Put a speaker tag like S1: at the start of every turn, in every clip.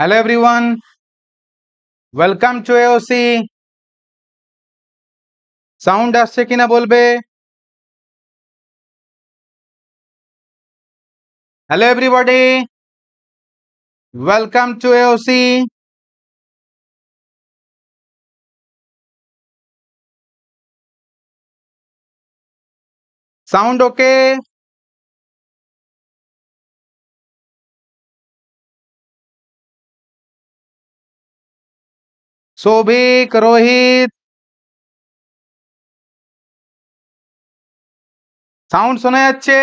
S1: Hello everyone. Welcome to AOC. Sound আসছে কিনা বলবে? Hello everybody. Welcome to AOC. Sound okay? Shobhik Rohit sound सुने अच्छे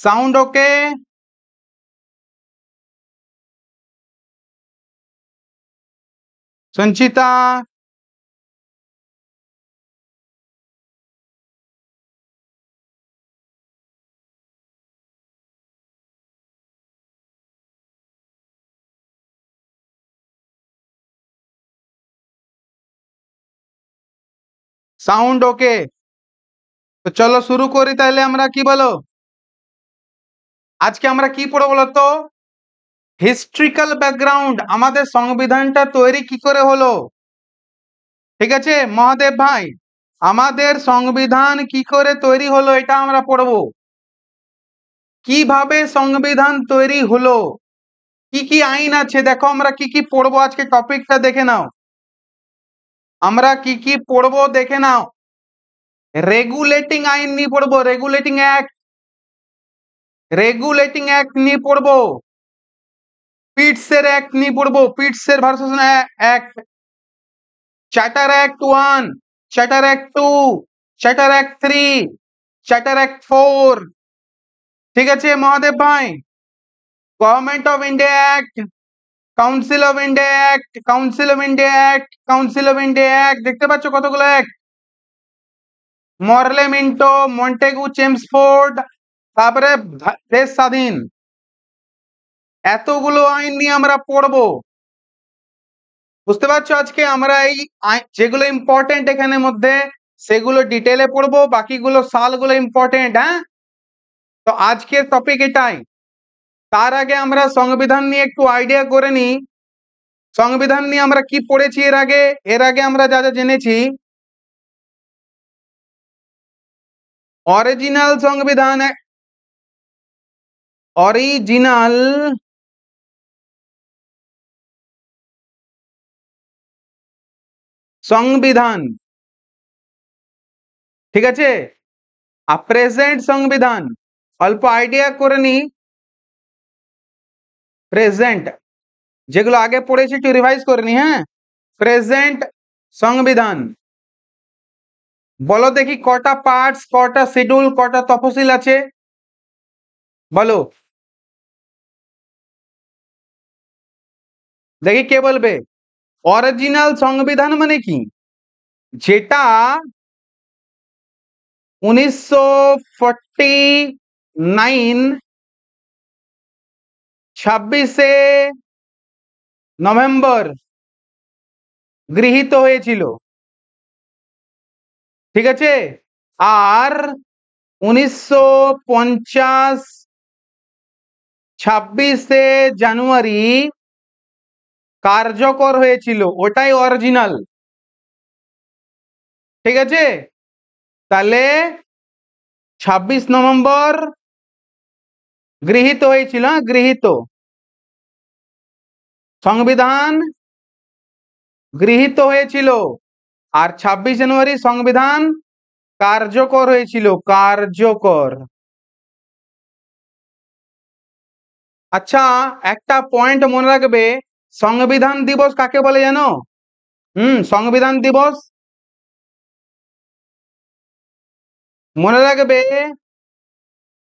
S1: sound okay Sanchita sound okay তো চলো শুরু করি তাহলে আমরা কি বলো আজকে
S2: আমরা কি পড়বো বলতো হিস্ট্রিক্যাল ব্যাকগ্রাউন্ড আমাদের সংবিধানটা তৈরি কি করে হলো ঠিক আছে মহাদেব ভাই আমাদের সংবিধান কি করে তৈরি হলো এটা আমরা পড়বো কিভাবে সংবিধান তৈরি হলো কি কি আইন আছে দেখো আমরা কি কি পড়বো আজকে টপিকটা দেখে নাও আমরা কি কি পড়বো দেখে নাও রেগুलेटिंग আইন নি পড়বো রেগুलेटिंग एक्ट রেগুलेटिंग एक्ट নি পড়বো পিটস এর অ্যাক্ট নি পড়বো পিটস এর ভরসা না act charter act 1 charter act 2 charter act 3 charter act 4 ঠিক আছে মহাদেব ভাই government of India act council of India act council of India act council of India act দেখতে পাচ্ছ কতগুলো অ্যাক্ট মরলে মিন্টো মন্টেগু চেমসফোর্ড তারপরে দেশ স্বাধীন এতগুলো আইন নিয়ে আমরা পড়বো বুঝতে পারছো আজকে আমরা এই যেগুলো ইম্পর্টেন্ট এখানে মধ্যে সেগুলো ডিটেলে পড়বো বাকিগুলো সালগুলো ইম্পর্টেন্ট হ্যাঁ তো আজকের টপিক এটাই তার আগে আমরা সংবিধান নিয়ে একটু আইডিয়া করে নি সংবিধান নিয়ে
S1: আমরা কি পড়েছি এর আগে এর আগে আমরা যা যা জেনেছি ओरिजिनल সংবিধান ओरिजिनल সংবিধান ঠিক আছে আ প্রেজেন্ট সংবিধান অল্প আইডিয়া করে নি प्रेजेंट जेगुलो आगे पढ़े एक रिवाइज करनी है प्रेजेंट संविधान बोलो देखी कटा पार्ट कटा शिड्यूल कटा तफसिल आलो देखी क्या बोलबे ओरिजिनल संविधान मान की जेटा ছাব্বিশে নভেম্বর গৃহীত হয়েছিল ঠিক আছে আর উনিশশো পঞ্চাশ ছাব্বিশে জানুয়ারি কার্যকর হয়েছিল ওটাই অরিজিনাল ঠিক আছে তাহলে ছাব্বিশ নভেম্বর গৃহীত হয়েছিল গৃহীত সংবিধান
S2: গৃহীত হয়েছিল আর ২৬ জানুয়ারি সংবিধান কার্যকর হয়েছিল কার্যকর আচ্ছা একটা পয়েন্ট মনে রাখবে সংবিধান দিবস কাকে বলে
S1: জানো হুম সংবিধান দিবস মনে রাখবে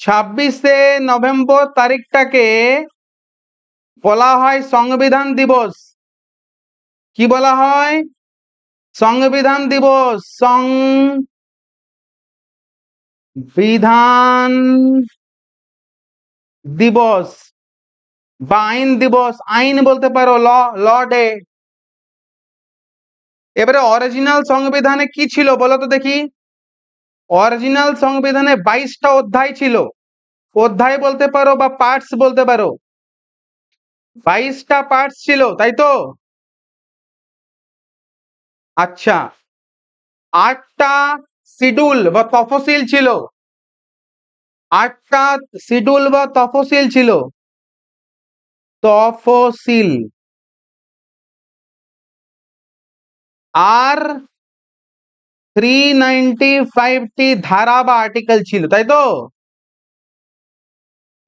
S1: ছাব্বিশে নভেম্বর
S2: তারিখটাকে বলা হয় সংবিধান দিবস
S1: কি বলা হয় সংবিধান দিবস সং বিধান দিবস বা আইন দিবস আইন বলতে পারো ল ল ডে
S2: এবারে অরিজিনাল সংবিধানে কি ছিল বলো তো দেখি অরিজিনাল সংবিধানে বাইশটা অধ্যায় ছিল অধ্যায় বলতে পারো বা
S1: পার্টস বলতে পারো বাইশটা পার্টস ছিল তাই তো আচ্ছা আটটা সিডুল বা তফসিল ছিল আটটা সিডুল বা তফসিল ছিল তফসিল আর থ্রি নাইনটি ফাইভটি ধারা বা আর্টিকেল ছিল তাই তো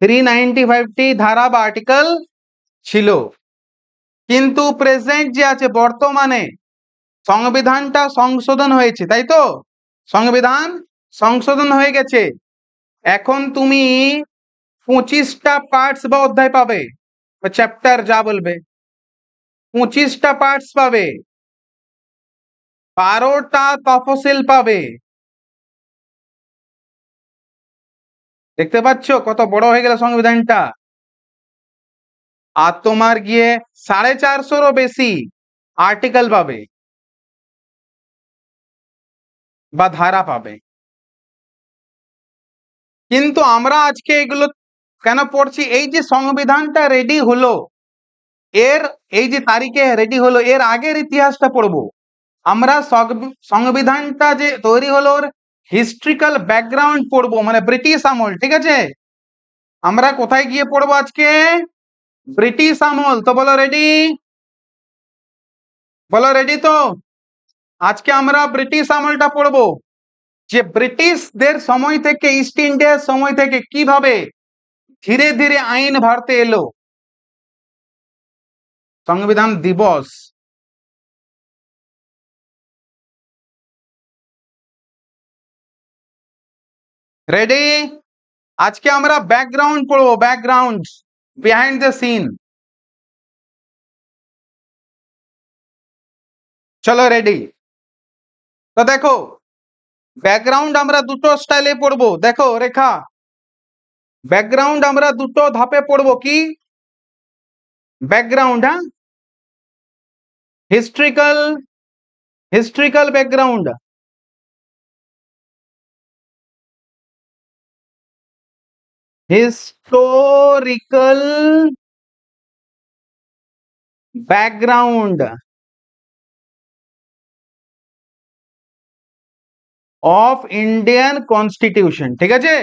S1: থ্রি নাইনটি
S2: ফাইভটি ধারা বা আর্টিকেল ছিল কিন্তু প্রেজেন্ট যে আছে বর্তমানে সংবিধানটা সংশোধন হয়েছে তাই তো সংবিধান সংশোধন হয়ে গেছে এখন তুমি পঁচিশটা পার্টস বা অধ্যায় পাবে বা চ্যাপ্টার যা বলবে পঁচিশটা পার্টস
S1: পাবে বারোটা তফসিল পাবে দেখতে পাচ্ছ কত বড় হয়ে গেল সংবিধানটা আর তোমার গিয়ে সাড়ে চারশোরও বেশি আর্টিকেল পাবে বা ধারা পাবে কিন্তু আমরা আজকে এগুলো কেন পড়ছি
S2: এই যে সংবিধানটা রেডি হলো এর এই যে তারিখে রেডি হলো এর আগের ইতিহাসটা পড়বো আমরা সংবিধানটা যে তৈরি হলো ওর হিস্ট্রিক্যাল ব্যাকগ্রাউন্ড পড়বো মানে ব্রিটিশ আমল ঠিক আছে আমরা কোথায় গিয়ে পড়বো আজকে ব্রিটিশ আমল তো বলো রেডি বলো রেডি তো আজকে আমরা ব্রিটিশ আমলটা পড়বো যে ব্রিটিশদের সময় থেকে ইস্ট ইন্ডিয়ার সময় থেকে কিভাবে ধীরে ধীরে
S1: আইন ভারতে এলো সংবিধান দিবস रेडी आज के बैकग्राउंड पढ़ो बैकग्राउंड बिहाइंड द सीन चलो रेडी तो देखो बैकग्राउंड दुटो स्टाइले पढ़ब देखो रेखा बैकग्राउंड दुटो धापे पढ़ब कि background historical historical background historical background of Indian constitution ঠিক আছে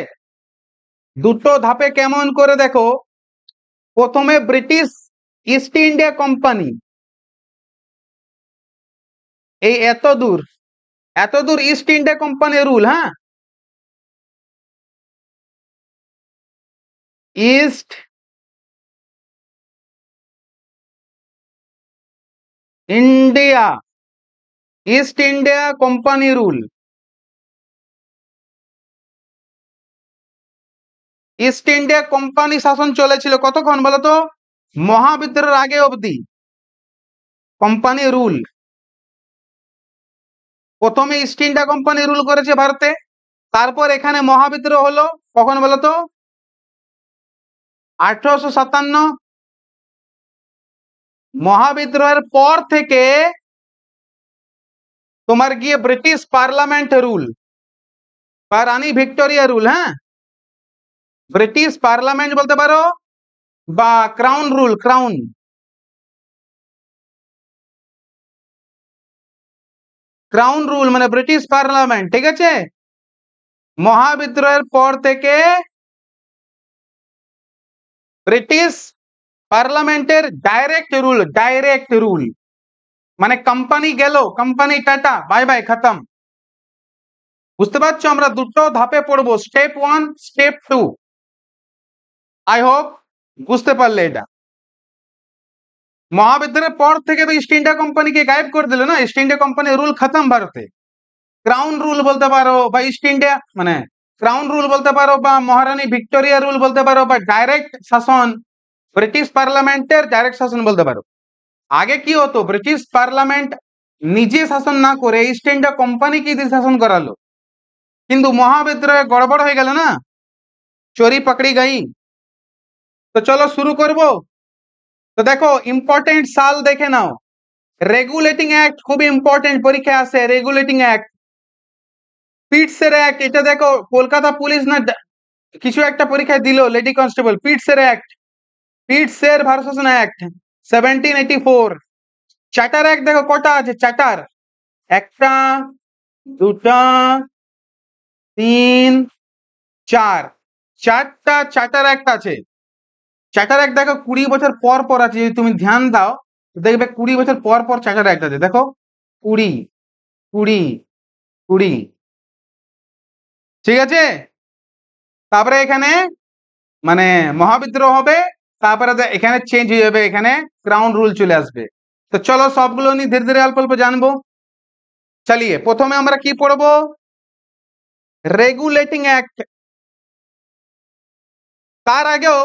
S1: দুটো ধাপে কেমন করে দেখো প্রথমে ব্রিটিশ ইস্ট ইন্ডিয়া কোম্পানি এই এত দূর এত দূর ইস্ট ইন্ডিয়া কোম্পানি রুল হ্যাঁ East India East India company rule East India company শাসন চলেছিল কতক্ষণ বলতো মহাবিদ্রোহের আগে অবধি কোম্পানি রুল প্রথমে ইস্ট ইন্ডিয়া কোম্পানি রুল করেছে ভারতে তারপর এখানে মহাবিদ্রোহ হলো কখন বলতো 857 মহা বিদ্রোহের পর থেকে তোমার কি ব্রিটিশ পার্লামেন্ট রুল বা রানী ভিক্টোরিয়া রুল হ্যাঁ ব্রিটিশ পার্লামেন্ট বলতে পারো বা crown rule crown crown rule মানে ব্রিটিশ পার্লামেন্ট ঠিক আছে মহা বিদ্রোহের পর থেকে ब्रिटिश पार्लमेंटर डायरेक्ट रूल डायरेक्ट रूल
S2: मान कम्पानी गलो कम्पानी टाटा बाय बाय खत्म बुजते धापे पड़ब step one step two I hope बुजते महाविद्यालय पर इस्ट इंडिया कम्पानी के गायब कर दिल ना इस्ट इंडिया कम्पानी रूल खत्म भारत क्राउन रूल बोलते इंडिया मैंने ক্রাউন রুল বলতে পারো বা মহারানী ভিক্টোরিয়া রুল বলতে পারো বা ডাইরেক্ট শাসন ব্রিটিশ পার্লামেন্টের ডাইরেক্ট শাসন বলতে পারো আগে কি হতো ব্রিটিশ পার্লামেন্ট নিজে শাসন না করে ইস্ট ইন্ডিয়া কোম্পানিকে দিয়ে শাসন করালো কিন্তু মহাবিদ্রোহে গড়বড় হয়ে গেল না চোরি পকড়ি গই তো চলো শুরু করব তো দেখো ইম্পর্টেন্ট সাল দেখে নাও রেগুলেটিং অ্যাক্ট খুব ইম্পর্টেন্ট পরীক্ষায় আসে রেগুলেটিং অ্যাক্ট পিটসের অ্যাক্ট এটা দেখো কলকাতা পুলিশ না কিছু একটা পরীক্ষায় দিল লেডি কনস্টেবল পিটসের অ্যাক্ট পিটসের Bharat act seventeen eighty four charter act দেখো কটা আছে চ্যাটার একটা দুটা তিন চার চারটা চার্টার অ্যাক্ট আছে চ্যাটার অ্যাক্ট দেখো কুড়ি বছর পর পর আছে যদি তুমি ধ্যান দাও দেখবে কুড়ি বছর পর পর চ্যাটার
S1: অ্যাক্ট আছে দেখো কুড়ি কুড়ি কুড়ি ঠিক আছে তারপরে এখানে মানে মহাবিদ্রোহ
S2: হবে তারপরে এখানে চেঞ্জ হয়ে যাবে এখানে ক্রাউন রুল চলে আসবে তো চলো সবগুলো
S1: নিয়ে ধীরে ধীরে অল্প অল্প জানবো চালিয়ে প্রথমে আমরা কি পড়বো রেগুলেটিং অ্যাক্ট তার আগেও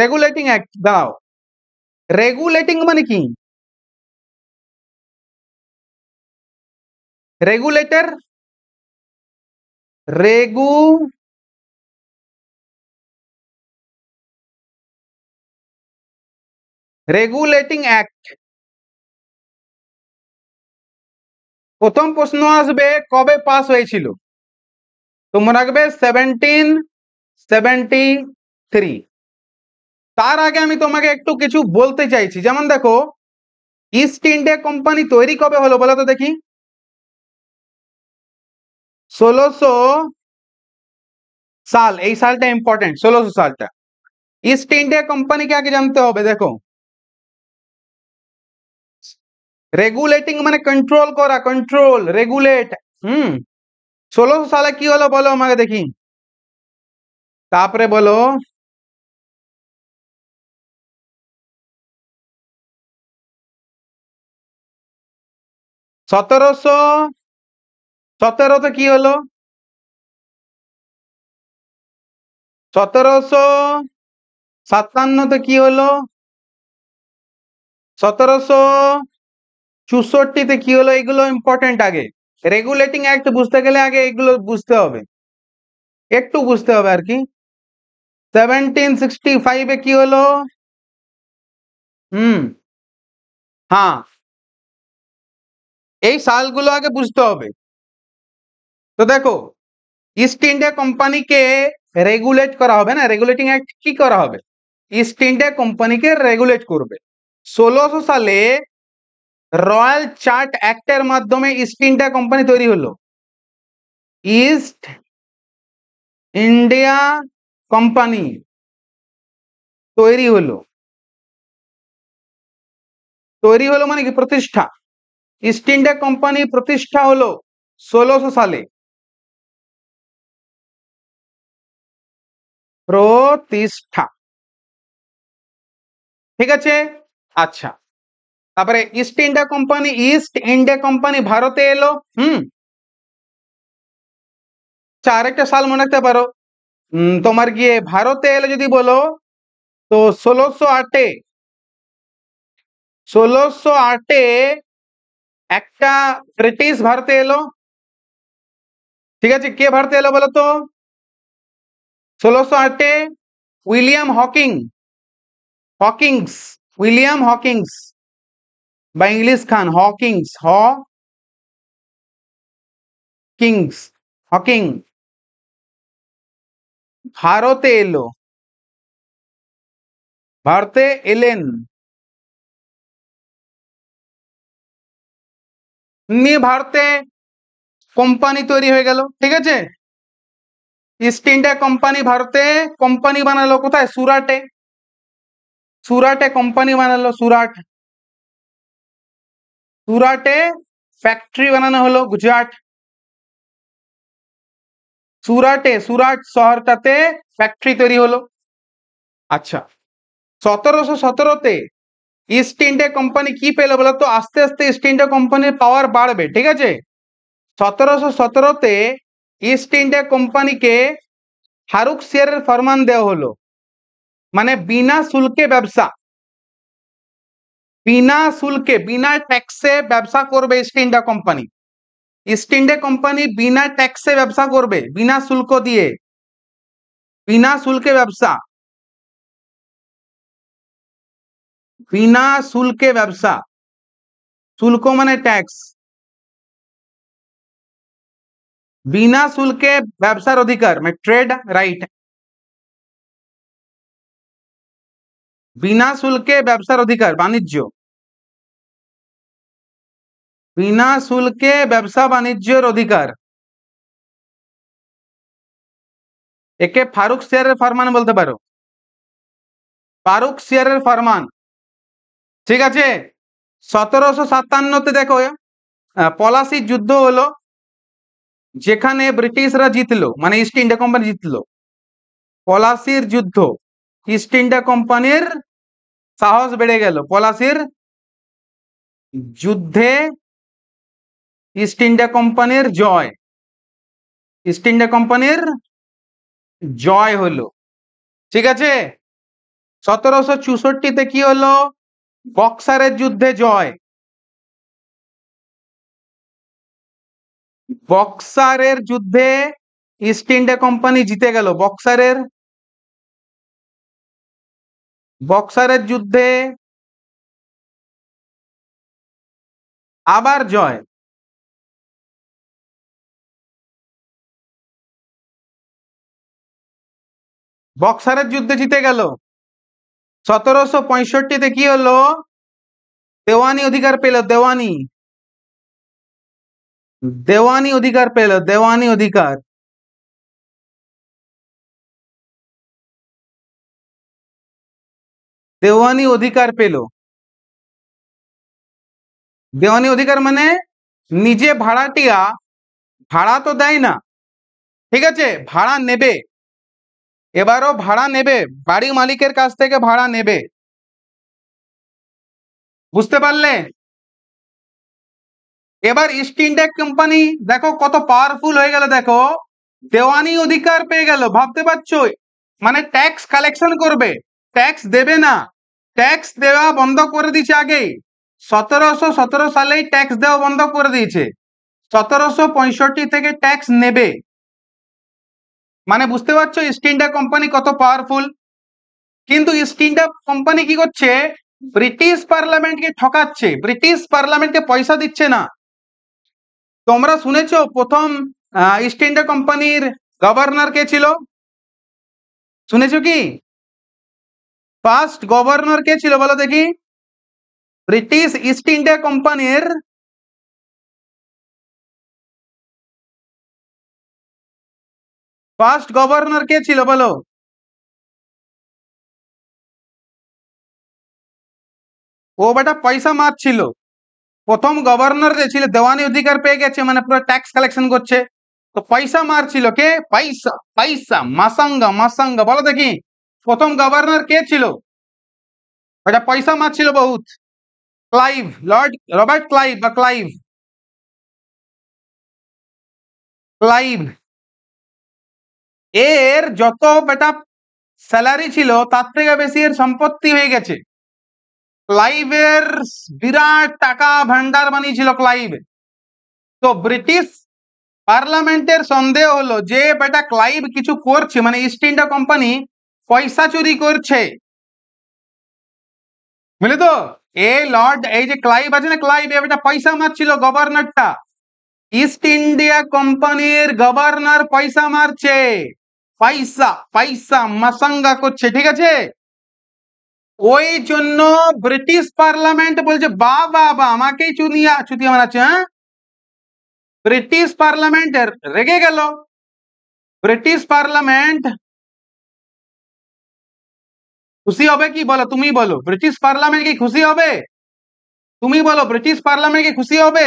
S1: রেগুলেটিং অ্যাক্ট দাঁড়াও রেগুলেটিং মানে কি রেগুলেটর রেগু রেগুलेटिंग অ্যাক্ট প্রথম প্রশ্ন আসবে কবে পাস হয়েছিল তোমরা বলবে 1773
S2: তার আগে আমি তোমাকে একটু কিছু বলতে চাইছি যেমন দেখো ইস্ট ইন্ডিয়া
S1: কোম্পানি তৈরি কবে হলো বলো তো দেখি षोलोशो साल यही इम्पोर्टेंट षोलोशो साल ईस्ट इंडिया कंपनी क्या जानते हो देखो
S2: रेगुलेटिंग मैंने कंट्रोल करा कंट्रोल रेगुलेट हम्म षोलोशो साल
S1: की हलो बोलो मैं देखी तापरे बोलो सतरश সতেরোতে কি হলো সতেরোশো সাতান্নতে কি হলো সতেরোশো
S2: চুষট্টিতে কি হলো এগুলো ইম্পর্টেন্ট আগে রেগুলেটিং অ্যাক্ট বুঝতে গেলে আগে এগুলো বুঝতে
S1: হবে একটু বুঝতে হবে আর কি সেভেন্টিন সিক্সটি ফাইভে কি হলো হুম হ্যাঁ এই সালগুলো আগে বুঝতে হবে তো দেখো
S2: ইস্ট ইন্ডিয়া কোম্পানিকে রেগুলেট করা হবে না রেগুलेटिंग অ্যাক্ট কি করা হবে ইস্ট ইন্ডিয়া কোম্পানিকে রেগুলেট করবে 1600 সালে রয়্যাল চার্ট অ্যাক্টের মাধ্যমে ইস্ট ইন্ডিয়া কোম্পানি তৈরি হলো ইস্ট
S1: ইন্ডিয়া কোম্পানি তৈরি হলো তৈরি হলো মানে কি প্রতিষ্ঠা ইস্ট ইন্ডিয়া কোম্পানি প্রতিষ্ঠা হলো 1600 সালে প্রতিষ্ঠা ঠিক আছে আচ্ছা তারপরে East India company East India company ভারতে এলো হুম
S2: আচ্ছা, আরেকটা সাল মনে রাখতে পারো তোমার গিয়ে ভারতে এলো যদি বলো
S1: তো ষোলোশো আটে ষোলোশো আটে একটা ব্রিটিশ ভারতে এলো ঠিক আছে কে ভারতে এলো বলো তো ষোলোশো আটে William Hawking Hawkins William Hawkins বা ইংলিশ খান হকিংস হ কিংস হকিং ভারতে এলো ভারতে এলেন নিয়ে ভারতে কোম্পানি তৈরি হয়ে গেল ঠিক আছে ইস্ট ইন্ডিয়া কোম্পানি ভারতে কোম্পানি বানালো কোথায় সুরাটে সুরাটে কোম্পানি বানালো সুরাট সুরাটে ফ্যাক্টরি বানানো হলো গুজরাট
S2: সুরাটে সুরাট শহরটাতে ফ্যাক্টরি তৈরি হলো আচ্ছা সতেরোশো সতেরোতে ইস্ট ইন্ডিয়া কোম্পানি কি পেলো বলো তো আস্তে আস্তে ইস্ট ইন্ডিয়া কোম্পানির পাওয়ার বাড়বে ঠিক আছে সতেরোশো সতেরোতে ईस्ट इंडिया कंपनी के हारुक शेयर फरमान दे हलो मान बिना शुल्क व्यवसा बिना शुल्क बिना टैक्स व्यवसा करस्ट India company East India company बिना टैक्स व्यवसा कर
S1: बिना शुल्क दिए बिना शुल्क व्यवसा बिना शुल्क व्यवसा शुल्क मान टैक्स বিনা শুল্কে ব্যবসার অধিকার মানে ট্রেড রাইট বিনা শুল্কে ব্যবসার অধিকার বাণিজ্য বিনা শুল্কে ব্যবসা বাণিজ্যের অধিকার একে ফারুক শেয়ারের ফরমান বলতে পারো ফারুক শেয়ারের ফরমান ঠিক আছে সতেরোশো সাতান্নতে
S2: দেখো পলাশির যুদ্ধ হলো যেখানে ব্রিটিশরা জিতলো মানে ইস্ট ইন্ডিয়া কোম্পানি জিতলো পলাশির যুদ্ধ ইস্ট ইন্ডিয়া
S1: কোম্পানির সাহস বেড়ে গেল পলাশির যুদ্ধে ইস্ট ইন্ডিয়া কোম্পানির জয় ইস্ট ইন্ডিয়া কোম্পানির জয় হলো ঠিক আছে সতেরোশো চৌষট্টিতে কি হলো বক্সারের যুদ্ধে জয় বক্সারের যুদ্ধে ইস্ট ইন্ডিয়া কোম্পানি জিতে গেল বক্সারের বক্সারের যুদ্ধে আবার জয় বক্সারের যুদ্ধে জিতে গেল সতেরোশো পঁয়ষট্টিতে কি হলো দেওয়ানি অধিকার পেল দেওয়ানি দেওয়ানি অধিকার পেল দেওয়ানি অধিকার দেওয়ানি অধিকার পেল দেওয়ানি অধিকার মানে নিজে ভাড়াটিয়া ভাড়া তো দেয় না
S2: ঠিক আছে ভাড়া নেবে এবারও ভাড়া নেবে বাড়ি মালিকের কাছ থেকে
S1: ভাড়া নেবে বুঝতে পারলে এবার ইস্ট ইন্ডিয়া কোম্পানি দেখো কত পাওয়ারফুল হয়ে গেল দেখো
S2: দেওয়ানি অধিকার পেয়ে গেল ভাবতে পারছো মানে ট্যাক্স কালেকশন করবে ট্যাক্স দেবে না ট্যাক্স দেওয়া বন্ধ করে দিয়েছে আগে সতেরোশো সতেরো সালেই ট্যাক্স দেওয়া বন্ধ করে দিয়েছে সতেরোশো পঁয়ষট্টি থেকে ট্যাক্স নেবে মানে বুঝতে পারছো ইস্ট ইন্ডিয়া কোম্পানি কত পাওয়ারফুল কিন্তু ইস্ট ইন্ডিয়া কোম্পানি কি করছে ব্রিটিশ পার্লামেন্টকে ঠকাচ্ছে ব্রিটিশ পার্লামেন্টকে পয়সা দিচ্ছে না তোমরা শুনেছ প্রথম ইস্ট ইন্ডিয়া কোম্পানির গভর্নর কে ছিল শুনেছ কি
S1: ফার্স্ট গভর্নর কে ছিল বলো দেখি ব্রিটিশ ইস্ট ইন্ডিয়া কোম্পানির ফার্স্ট গভর্নর কে ছিল বলো ও বেটা পয়সা ছিল প্রথম
S2: গভর্নর যে ছিল দেওয়ানি অধিকার পেয়ে গেছে মানে পুরো ট্যাক্স কালেকশন করছে তো পয়সা মারছিল কে পয়সা পয়সা মাসাঙ্গ মাসাঙ্গ বলো দেখি প্রথম গভর্নর কে ছিল
S1: ওটা আচ্ছা, পয়সা মারছিল বহুত ক্লাইভ লর্ড রবার্ট ক্লাইভ বা ক্লাইভ ক্লাইভ এর যত বেটা স্যালারি ছিল তার থেকে বেশি
S2: এর সম্পত্তি হয়ে গেছে ক্লাইভের বিরাট টাকা ভান্ডার বানিয়েছিল ক্লাইভ তো ব্রিটিশ পার্লামেন্টের সন্দেহ হলো যে বেটা ক্লাইভ কিছু করছে মানে ইস্ট ইন্ডিয়া কোম্পানি পয়সা চুরি করছে বুঝলি তো এ লর্ড এই যে ক্লাইভ আছে না ক্লাইভ এ বেটা পয়সা মারছিল গভর্নরটা ইস্ট ইন্ডিয়া কোম্পানির গভর্নর পয়সা মারছে পয়সা পয়সা মাসাঙ্গা করছে ঠিক আছে ওইজন্য ব্রিটিশ পার্লামেন্ট বলে বা বাবা হামা কে চুনিয়া
S1: ছুটিয়া মারাছে ব্রিটিশ পার্লামেন্ট রেগে গেল ব্রিটিশ পার্লামেন্ট খুশি হবে কি বলো তুমিই বলো ব্রিটিশ পার্লামেন্ট কি খুশি হবে তুমিই বলো ব্রিটিশ পার্লামেন্ট
S2: কি খুশি হবে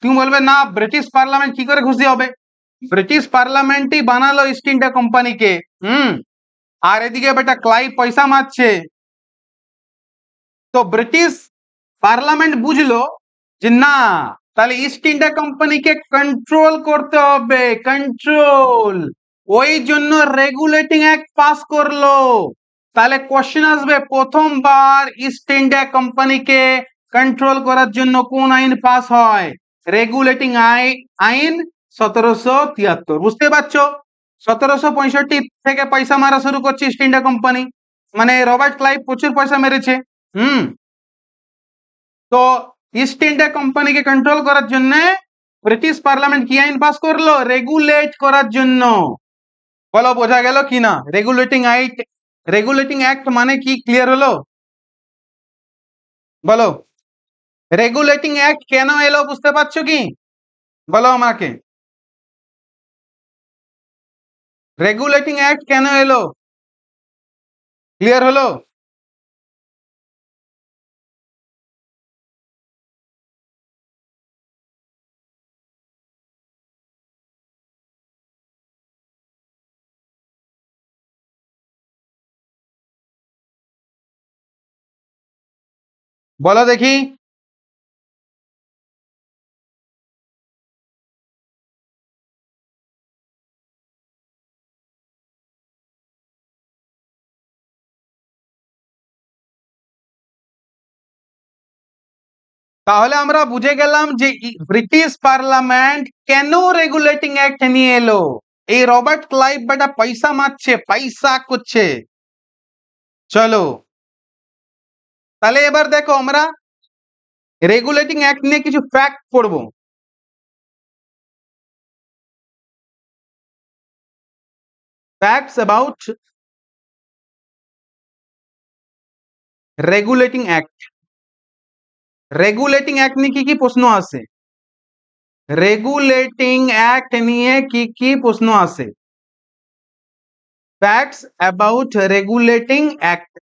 S2: তুমি বলবে না ব্রিটিশ পার্লামেন্ট কি করে খুশি হবে ব্রিটিশ পার্লামেন্টই বানালো ইস্ট ইন্ডিয়া কোম্পানিকে আর এদিকে বেটা ক্লাই পয়সা মাছছে তো ব্রিটিশ পার্লামেন্ট বুঝলো যে না তাহলে ইস্ট ইন্ডিয়া কোম্পানিকে কন্ট্রোল করতে হবে কন্ট্রোল ওই জন্য রেগুলেটিং অ্যাক্ট পাস করলো তাহলে কোশ্চেন আসবে প্রথমবার ইস্ট ইন্ডিয়া কোম্পানিকে কন্ট্রোল করার জন্য কোন আইন পাস হয় রেগুলেটিং আইন সতেরোশো তিয়াত্তর বুঝতে পারছো সতেরোশো পঁয়ষট্টি থেকে পয়সা মারা শুরু করছে ইস্ট ইন্ডিয়া কোম্পানি মানে রবার্ট ক্লাইভ প্রচুর পয়সা মেরেছে হুম তো ইস্ট ইন্ডিয়া কোম্পানিকে কন্ট্রোল করার জন্য ব্রিটিশ পার্লামেন্ট কি আইন পাস করলো রেগুলেট করার জন্য বলো বোঝা গেল কি না রেগুলেটিং আইট রেগুলেটিং অ্যাক্ট মানে কি
S1: ক্লিয়ার হলো বলো রেগুলেটিং অ্যাক্ট কেন এলো বুঝতে পারছো কি বলো আমাকে রেগুলেটিং অ্যাক্ট কেন এলো ক্লিয়ার হলো বল দেখি তাহলে আমরা বুঝে গেলাম যে ব্রিটিশ পার্লামেন্ট ক্যানো রেগুलेटिंग অ্যাক্ট এনি এলো
S2: এই রবার্ট ক্লাইব বড় পয়সাmatched पैसा कच्छे चलो
S1: তাহলে এবার দেখো আমরা রেগুलेटिंग অ্যাক্ট নিয়ে কিছু ফ্যাক্ট পড়ব facts about regulating act regulating act নিয়ে কি কি
S2: প্রশ্ন আছে রেগুलेटिंग एक्ट নিয়ে কি কি প্রশ্ন
S1: আছে ফ্যাক্টস অ্যাবাউট রেগুलेटिंग एक्ट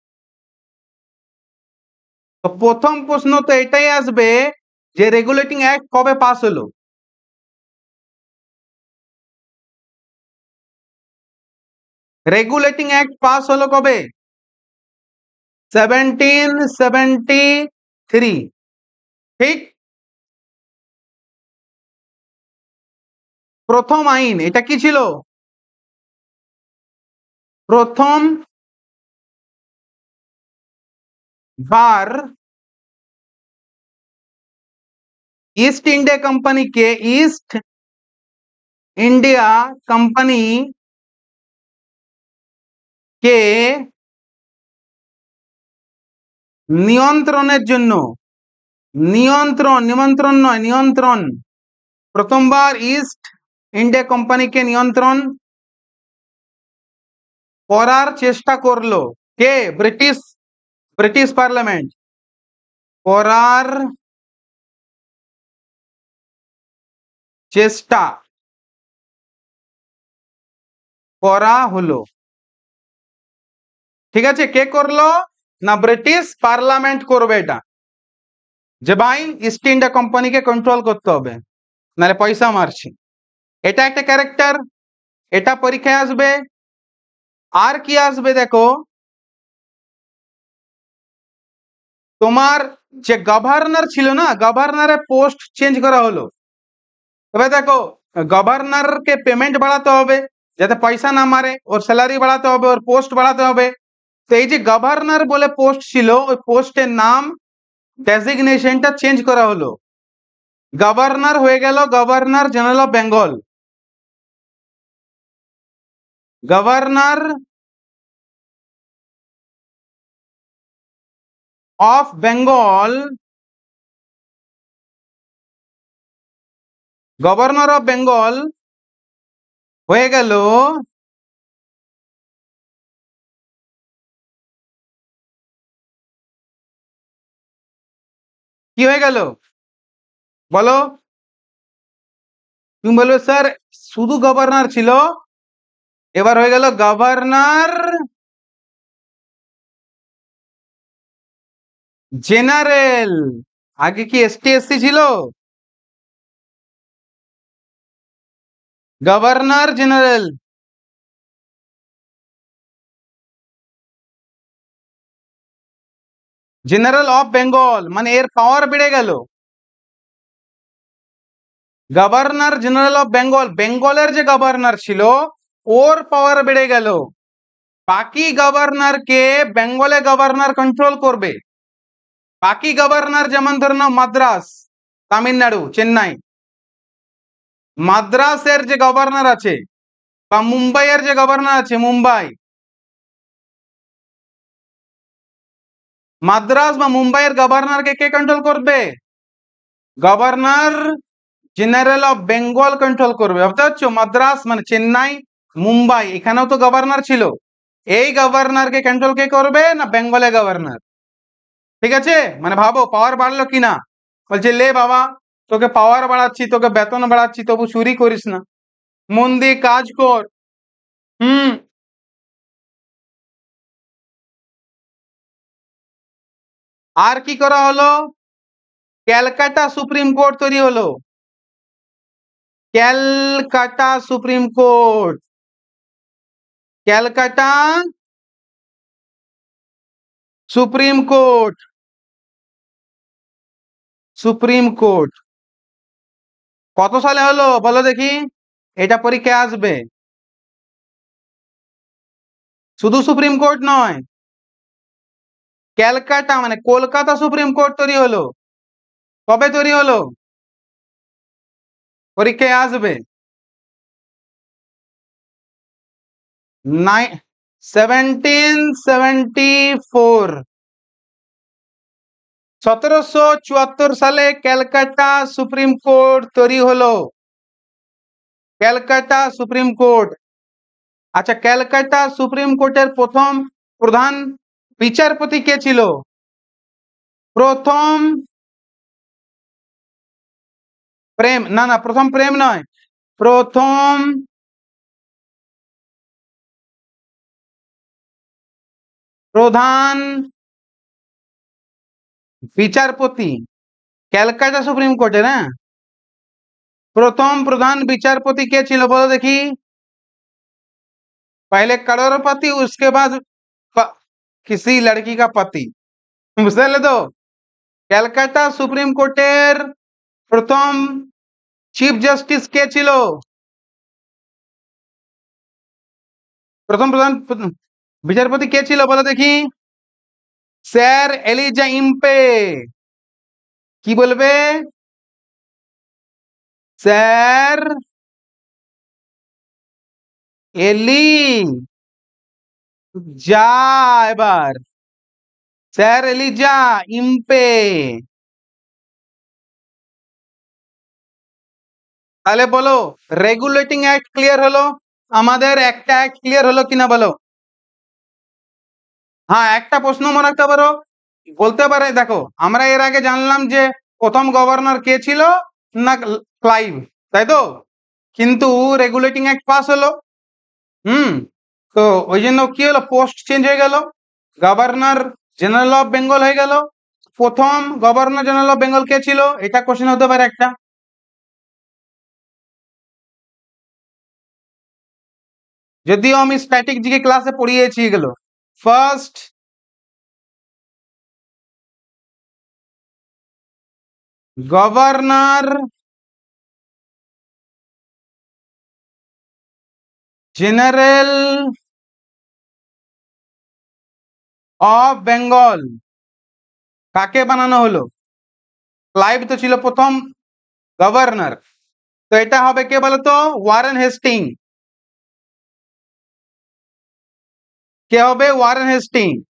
S1: তো প্রথম প্রশ্ন তো এটাই আসবে যে রেগুলেটিং অ্যাক্ট কবে পাস হলো রেগুলেটিং অ্যাক্ট পাস হলো কবে সেভেন্টিন সেভেন্টি থ্রি ঠিক প্রথম আইন এটা কি ছিল প্রথম घर ईस्ट इंडिया कंपनी के ईस्ट इंडिया कंपनी কে নিয়ন্ত্রণের জন্য নিয়ন্ত্রণ নিমন্ত্রণ
S2: নয় নিয়ন্ত্রণ প্রথমবার ইস্ট ইন্ডিয়া কোম্পানিকে নিয়ন্ত্রণ
S1: করার চেষ্টা করলো কে British British Parliament for our চেষ্টা করা হলো ঠিক আছে কে করলো
S2: না ব্রিটিশ পার্লামেন্ট করবে এটা যে ভাই ইস্ট ইন্ডিয়া কোম্পানিকে কন্ট্রোল করতে হবে নাহলে পয়সা মারছি এটা একটা ক্যারেক্টার এটা পরীক্ষায় আসবে আর কি আসবে দেখো তোমার যে গভর্নর ছিল না গভর্নরের পোস্ট চেঞ্জ করা হলো তবে দেখো গভর্নরকে পেমেন্ট বাড়াতে হবে যাতে পয়সা না মারে ওর স্যালারি বাড়াতে হবে ওর পোস্ট বাড়াতে হবে তো এই যে গভর্নর বলে পোস্ট ছিল ওই পোস্টের নাম ডেজিগনেশনটা চেঞ্জ করা হলো
S1: গভর্নর হয়ে গেল governor general of Bengal governor of Bengal, governor of Bengal হয়ে গেল কি হয়ে গেল বলো তুমি বলবে স্যার শুধু গভর্নর ছিল এবার হয়ে গেল গভর্নর জেনারেল আগে কি এসটি এসসি ছিল governor general general of Bengal মানে এর পাওয়ার বেড়ে গেল
S2: গভর্নর জেনারেল অফ বেঙ্গল বেঙ্গলের যে গভর্নর ছিল ওর পাওয়ার বেড়ে গেল বাকি গভর্নরকে বেঙ্গলে গভর্নর কন্ট্রোল করবে বাকি গভর্নর যেমন ধরে নাও মাদ্রাস
S1: তামিলনাড়ু চেন্নাই মাদ্রাসের যে গভর্নর আছে বা মুম্বাইয়ের যে গভর্নর আছে মুম্বাই মাদ্রাস বা মুম্বাইয়ের গভর্নরকে কে কন্ট্রোল করবে
S2: governor general of Bengal control করবে বুঝতে পারছো মাদ্রাস মানে চেন্নাই মুম্বাই এখানেও তো গভর্নর ছিল এই গভর্নরকে কন্ট্রোল কে করবে না বেঙ্গলের গভর্নর ঠিক আছে মানে ভাবো পাওয়ার বাড়লো কি না বলছে লে বাবা
S1: তোকে পাওয়ার বাড়াচ্ছি তোকে বেতন বাড়াচ্ছি তবু চুরি করিস না মন দিয়ে কাজ কর হুম আর কি করা হলো ক্যালকাটা সুপ্রিম কোর্ট তৈরি হলো Calcutta supreme court Calcutta supreme court supreme court কত সালে হলো বলো দেখি এটা পরীক্ষায় আসবে শুধু সুপ্রিম কোর্ট নয় ক্যালকাটা মানে কলকাতা সুপ্রিম কোর্ট তৈরি হলো কবে তৈরি হলো পরীক্ষায় আসবে সেভেন্টিন সেভেন্টি ফোর
S2: সতেরোশো চুয়াত্তর সালে ক্যালকাটা সুপ্রিম কোর্ট তৈরি হলো ক্যালকাটা সুপ্রিম কোর্ট
S1: আচ্ছা ক্যালকাটা সুপ্রিম কোর্টের প্রথম প্রধান বিচারপতি কে ছিল প্রথম প্রেম না না প্রথম প্রেম নয় প্রথম প্রধান বিচারপতি কলকাতা সুপ্রিম কোর্ট এ না প্রথম প্রধান বিচারপতি কে ছিল বলো দেখি
S2: पहिले కరోপতি उसके बाद किसी लड़की का
S1: पति उसे ले दो कोलकाता सुप्रीम कोर्टर प्रथम चीफ जस्टिस কে ছিল প্রথম প্রধান বিচারপতি কে ছিল বলো দেখি স্যার এলিজা ইম্পে কি বলবে স্যার এলি যা এবার স্যার এলিজা ইম্পে তাহলে বলো রেগুলেটিং অ্যাক্ট ক্লিয়ার হলো আমাদের একটা অ্যাক্ট ক্লিয়ার হলো কিনা বলো হ্যাঁ একটা প্রশ্ন মনে
S2: রাখতে পারো বলতে পারে দেখো আমরা এর আগে জানলাম যে প্রথম গভর্নর কে ছিল না ক্লাইভ তাই তো কিন্তু রেগুলেটিং অ্যাক্ট পাস হলো হুম তো ওই জন্য কি হলো পোস্ট চেঞ্জ হয়ে গেল গভর্নর
S1: জেনারেল অফ বেঙ্গল হয়ে গেল প্রথম গভর্নর জেনারেল অফ বেঙ্গল কে ছিল এটা কোশ্চেন হতে পারে একটা যদিও আমি স্ট্যাটিক জিকে ক্লাসে পড়িয়েছি এগুলো First, Governor General of Bengal কাকে বানানো হলো ক্লাইভ তো ছিল প্রথম গভর্নর তো এটা হবে কে বলতো ওয়ারেন হেস্টিং क्या हो वारेन हेस्टिंग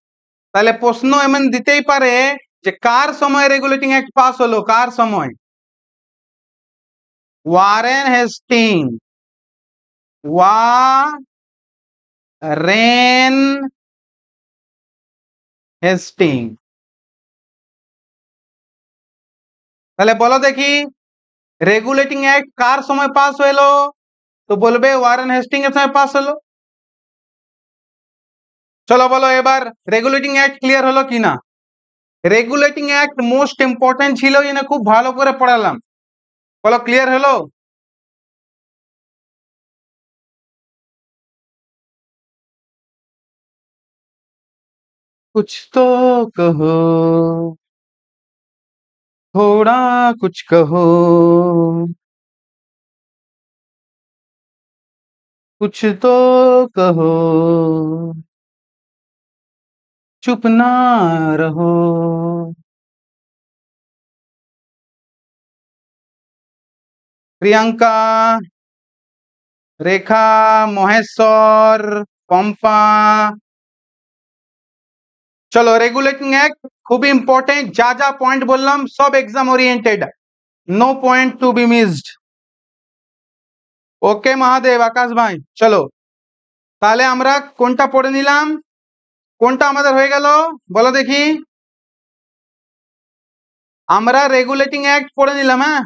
S1: प्रश्न
S2: एम दीते ही पारे जे कार समय रेगुलेटिंग एक्ट पास हलो कार समय
S1: वारेन हेस्टिंग वारेन हेस्टिंग ताले बोलो देखी रेगुलेटिंग एक्ट कार समय पास होलो तो बोलबे वारेन हेस्टिंग समय
S2: पास हलो চলো বলো এবার রেগুলেটিং অ্যাক্ট ক্লিয়ার হলো
S1: কি না রেগুলেটিং অ্যাক্ট মোস্ট ইম্পর্টেন্ট ছিল এনে খুব ভালো করে পড়ালাম বলো ক্লিয়ার হলো कुछ तो कहो थोड़ा कुछ कहो कुछ तो कहो চুপ না রহো प्रियंका রেখা মহেশ্বর পম্পা চলো
S2: রেগুলার নেক্সট খুব ইম্পর্টেন্ট যা যা পয়েন্ট বললাম সব exam oriented no point to be missed okay Mahadev Akash ভাই চলো তাহলে আমরা কোনটা পড়ে নিলাম কোনটা আমাদের হয়ে গেল বলো
S1: দেখি আমরা রেগুলেটিং অ্যাক্ট পড়ে নিলাম হ্যাঁ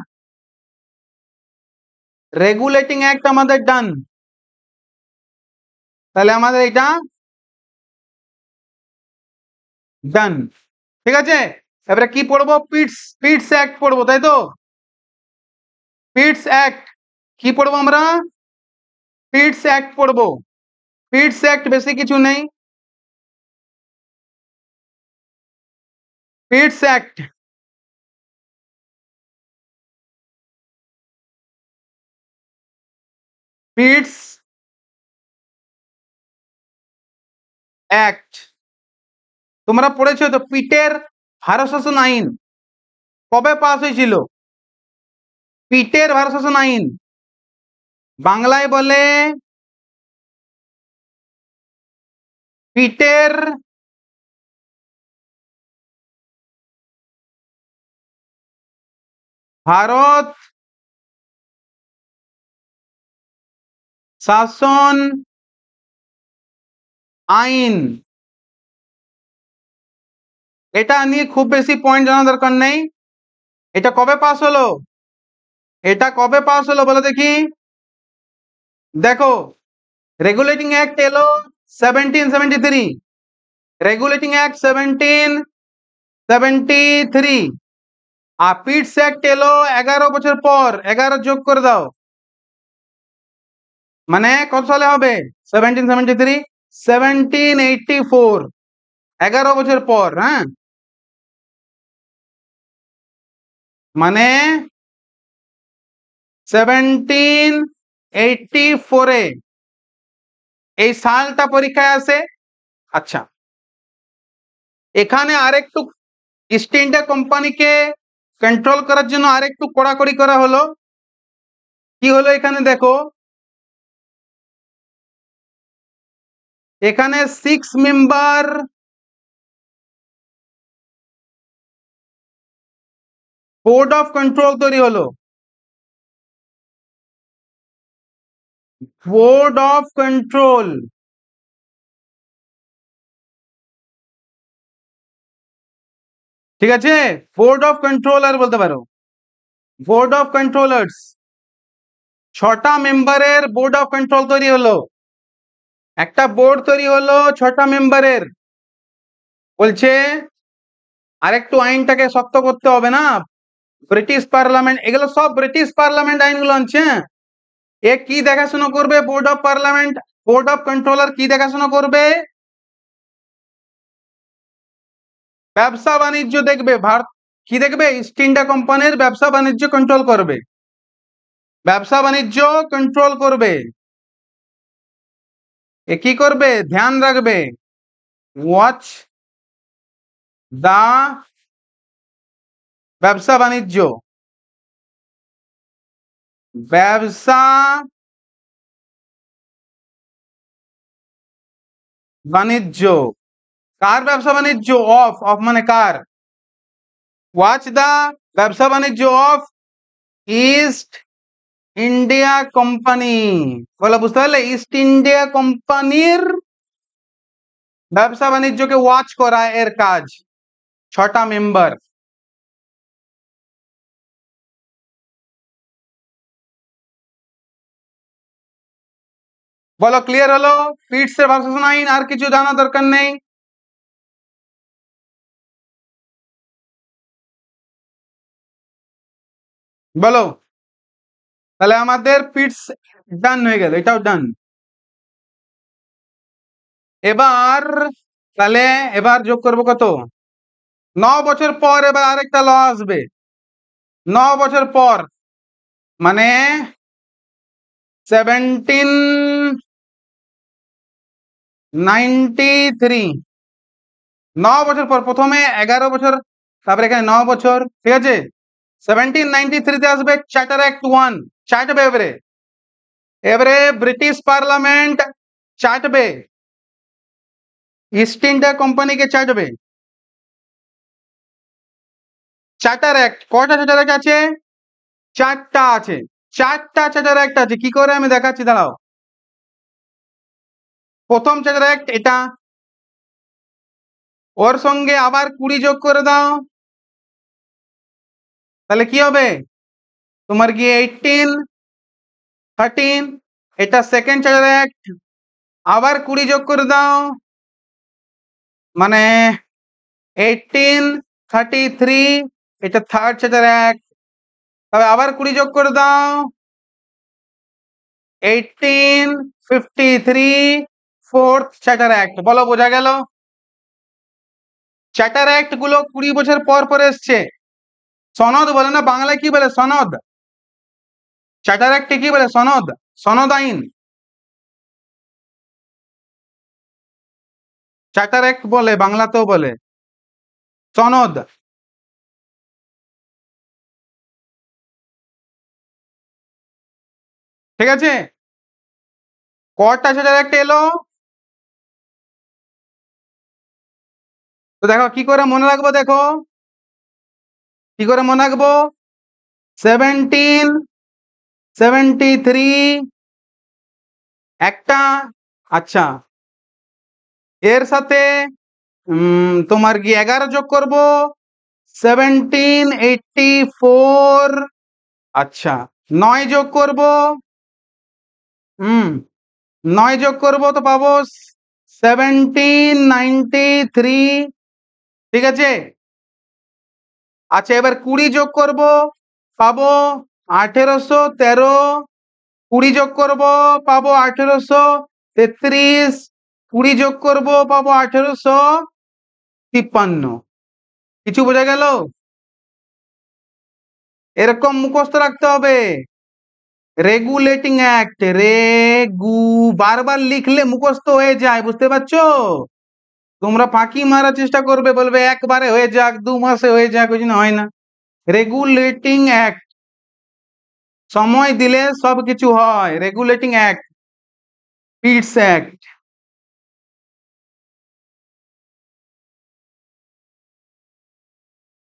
S1: রেগুলেটিং অ্যাক্ট আমাদের ডান তাহলে আমাদের এটা ডান ঠিক আছে এবারে কি পড়বো পিটস পিটস অ্যাক্ট পড়বো তাই তো পিটস অ্যাক্ট কি পড়বো আমরা পিটস অ্যাক্ট পড়বো পিটস অ্যাক্ট বেশি কিছু নেই পিটস অ্যাক্ট পিটস অ্যাক্ট তোমরা পড়েছো তো পিটের ভারত আইন কবে পাস হয়েছিল পিটের ভারত আইন বাংলায় বলে পিটের भारत शासन আইন এটা আমি খুব বেশি পয়েন্ট জানার দরকার নেই এটা কবে পাস হলো
S2: এটা কবে পাস হলো বলো দেখি দেখো রেগুलेटिंग एक्ट এলো 1773 রেগুलेटिंग एक्ट 1773 আপিট সেটেলো 11 বছর পর 11 যোগ করে দাও মানে কত সালে হবে
S1: 1773 1784 11 বছর পর হ্যাঁ মানে 1784 এ এই সালটা পরীক্ষা আসে আচ্ছা
S2: এখানে আরেকটু স্টিন্ডা কোম্পানি কে কন্ট্রোল করার জন্য আরেকটু কড়াকড়ি
S1: করা হলো কি হলো এখানে দেখো এখানে six member board of control তৈরি হলো বোর্ড অফ কন্ট্রোল ঠিক আছে বোর্ড অফ কন্ট্রোলার বলতে পারো বোর্ড
S2: অফ কন্ট্রোলার্স ছটা মেম্বারের বোর্ড অফ কন্ট্রোল তৈরি হলো একটা বোর্ড তৈরি হলো ছটা মেম্বারের বলছে আরেকটু আইনটাকে শক্ত করতে হবে না ব্রিটিশ পার্লামেন্ট এগুলো সব ব্রিটিশ পার্লামেন্ট আইনগুলো আনছে এ কি দেখাশোনা করবে board of parliament board of controller কি দেখাশোনা করবে व्यवसा वाणिज्य देखें भारत की देखें इस्ट इंडिया कम्पानी व्यवसा वाणिज्य कंट्रोल
S1: करवसा वाणिज्य कंट्रोल कर कि कर ध्यान रखे व्च दबसा वाणिज्य व्यवसा वाणिज्य कार व्यवसाय वाणिज्य ऑफ ऑफ मान कार वाच द व्यवसाय वाणिज्य ऑफ
S2: ईस्ट इंडिया कंपनी कहला बुझे ईस्ट इंडिया
S1: कंपनी व्यवसाय वाणिज्य के वाच करा एर काज छटा मेम्बर बोलो क्लियर हलो फिट्स नाइन और किसाना दरकार नहीं বলো তাহলে আমাদের পিটস ডান হয়ে গেল এটাও ডান এবার তাহলে এবার যোগ করব কত ন বছর পর এবার আরেকটা ল আসবে ন বছর পর মানে সেভেন্টিন নাইনটি থ্রি ন বছর পর
S2: প্রথমে এগারো বছর তারপরে এখানে ন বছর ঠিক আছে সেভেন্টিন নাইনটি থ্রিতে আসবে চার্টার অ্যাক্ট ওয়ান চার্টবে এবারে এবারে ব্রিটিশ পার্লামেন্ট
S1: চাটবে ইস্ট ইন্ডিয়া কোম্পানিকে চাটবে চার্টার অ্যাক্ট কটা চার্টার অ্যাক্ট আছে চারটা আছে চারটা চার্টার অ্যাক্ট আছে কি করে আমি দেখাচ্ছি দাঁড়াও প্রথম চার্টার অ্যাক্ট এটা ওর সঙ্গে আবার কুড়ি যোগ করে দাও তাহলে কি হবে তোমার গিয়ে এইটিন থার্টিন এটা সেকেন্ড চার্জার অ্যাক্ট আবার কুড়ি যোগ করে দাও মানে
S2: এইটিন থার্টি থ্রি এটা থার্ড চার্জার অ্যাক্ট তবে আবার
S1: কুড়ি যোগ করে দাও eighteen fifty three fourth charter act বলো বোঝা গেল চ্যাটার
S2: অ্যাক্ট গুলো কুড়ি বছর পর পর এসছে সনদ বলে না বাংলায় কি বলে সনদ
S1: চার্টার একটা কি বলে সনদ সনদ আইন চার্টার এক বলে বাংলাতেও বলে সনদ ঠিক আছে কটা সেটার একটা এলো তো দেখো কি করে মনে রাখবো দেখো কি করে মনে রাখবো সেভেন্টিন সেভেন্টি থ্রি একটা আচ্ছা এর সাথে তোমার কি
S2: এগারো যোগ করব সেভেন্টিন এইটটি ফোর আচ্ছা নয় যোগ করব হুম নয় যোগ করব তো পাবো সেভেন্টিন নাইনটি থ্রি ঠিক আছে আচ্ছা এবার কুড়ি যোগ করব পাবো আঠেরোশো তেরো কুড়ি যোগ করব পাবো আঠেরোশো
S1: তেত্রিশ কুড়ি যোগ করব পাবো আঠেরোশো তিপ্পান্ন কিছু বোঝা গেল এরকম মুখস্থ
S2: রাখতে হবে রেগুলেটিং অ্যাক্ট রেগু বারবার লিখলে মুখস্থ হয়ে যায় বুঝতে পারছো তোমরা পাখি মারার চেষ্টা করবে বলবে একবারে হয়ে যাক দুই মাসে হয়ে যাক কিছু না হয় না রেগুलेटिंग অ্যাক্ট
S1: সময় দিলে সব কিছু হয় রেগুलेटिंग অ্যাক্ট ফিল্ডস act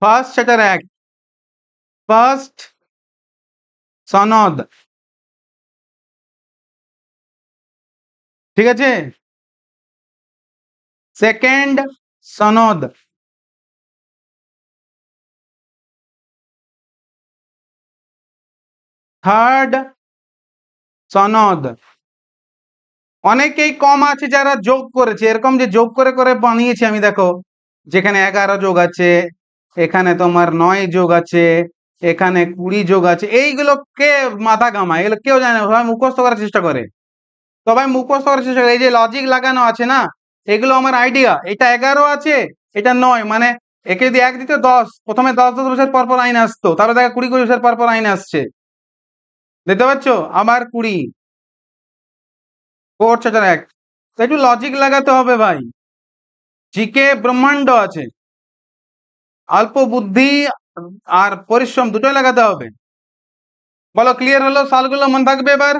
S1: first charter act first সনদ ঠিক আছে সেকেন্ড সনদ থার্ড সনদ
S2: অনেকেই কম আছে যারা যোগ করেছে এরকম যে যোগ করে করে বানিয়েছি আমি দেখো যেখানে এগারো যোগ আছে এখানে তোমার নয় যোগ আছে এখানে কুড়ি যোগ আছে এইগুলো কে মাথা ঘামায় এগুলো কেউ জানে সবাই মুখস্থ করার চেষ্টা করে সবাই মুখস্থ করার চেষ্টা করে এই যে লজিক লাগানো আছে না এগুলো আমার আইডিয়া এটা এগারো আছে এটা নয় মানে একে যদি এক দিতে দশ প্রথমে দশ দশ বছর পরপর আইন আসতো তারপর দেখা কুড়ি কুড়ি বছর পরপর আইন আসছে
S1: দেখতে পাচ্ছ আবার কুড়ি আচ্ছা, আচ্ছা, একটু লজিক লাগাতে হবে ভাই জিকে ব্রহ্মাণ্ড আছে
S2: অল্প বুদ্ধি আর পরিশ্রম দুটোই লাগাতে হবে
S1: বলো ক্লিয়ার হলো সালগুলো মনে থাকবে এবার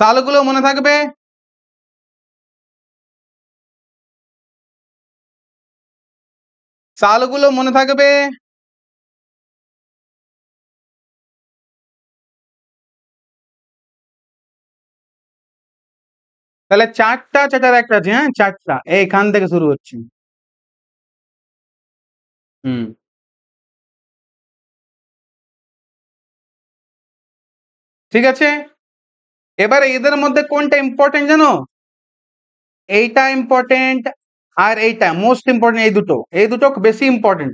S1: সালগুলো মনে থাকবে সালগুলো মনে থাকবে তাহলে চারটা চাটার একটা আছে হ্যাঁ চারটা এইখান থেকে শুরু হচ্ছে হুম ঠিক আছে এবার এদের মধ্যে কোনটা ইম্পর্টেন্ট জানো এইটা ইম্পর্টেন্ট আর এইটা মোস্ট ইম্পর্টেন্ট এই দুটো এই দুটো বেশি ইম্পর্টেন্ট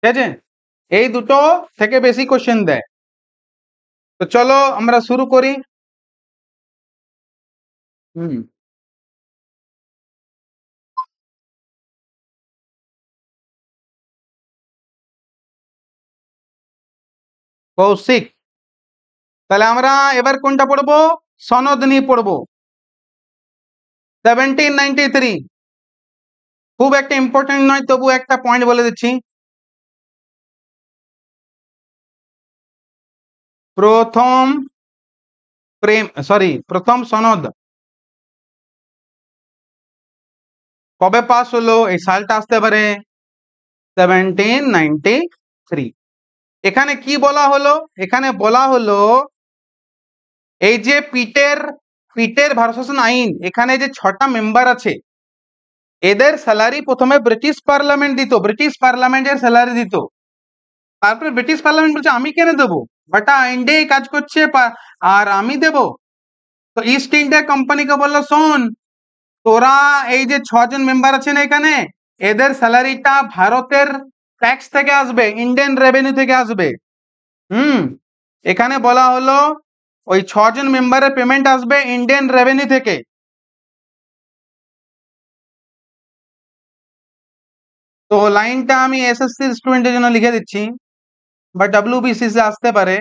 S1: ঠিক আছে এই দুটো থেকে বেশি কোশ্চেন দেয় তো চলো আমরা শুরু করি হুম কৌশিক তাহলে আমরা এবার কোনটা পড়বো সনদ নিয়ে পড়বো সেভেন্টিন নাইনটি থ্রি খুব একটা ইম্পর্টেন্ট নয় তবু একটা পয়েন্ট বলে দিচ্ছি প্রথম প্রেম সরি প্রথম সনদ কবে পাস হলো এই সালটা আসতে পারে সেভেন্টিন নাইনটি থ্রি এখানে কি বলা হলো
S2: এখানে বলা হলো এই যে পিটের পিটের ভারসাসন আইন এখানে যে ছটা মেম্বার আছে এদের স্যালারি প্রথমে ব্রিটিশ পার্লামেন্ট দিত ব্রিটিশ পার্লামেন্টের স্যালারি দিত তারপরে ব্রিটিশ পার্লামেন্ট বলছে আমি কেন দেবো বাটা ইন্ডিয়ায় কাজ করছে আর আমি দেব তো ইস্ট ইন্ডিয়া কোম্পানিকে বললো শোন তোরা এই যে ছজন মেম্বার আছেন এখানে এদের স্যালারিটা ভারতের ট্যাক্স থেকে আসবে ইন্ডিয়ান রেভিনিউ থেকে আসবে হুম
S1: এখানে বলা হলো ওই ছজন মেম্বারের পেমেন্ট আসবে ইন্ডিয়ান রেভিনিউ থেকে तो line time S S C student लिखे दीची बट डब्ल्यू बी सी से आसते परे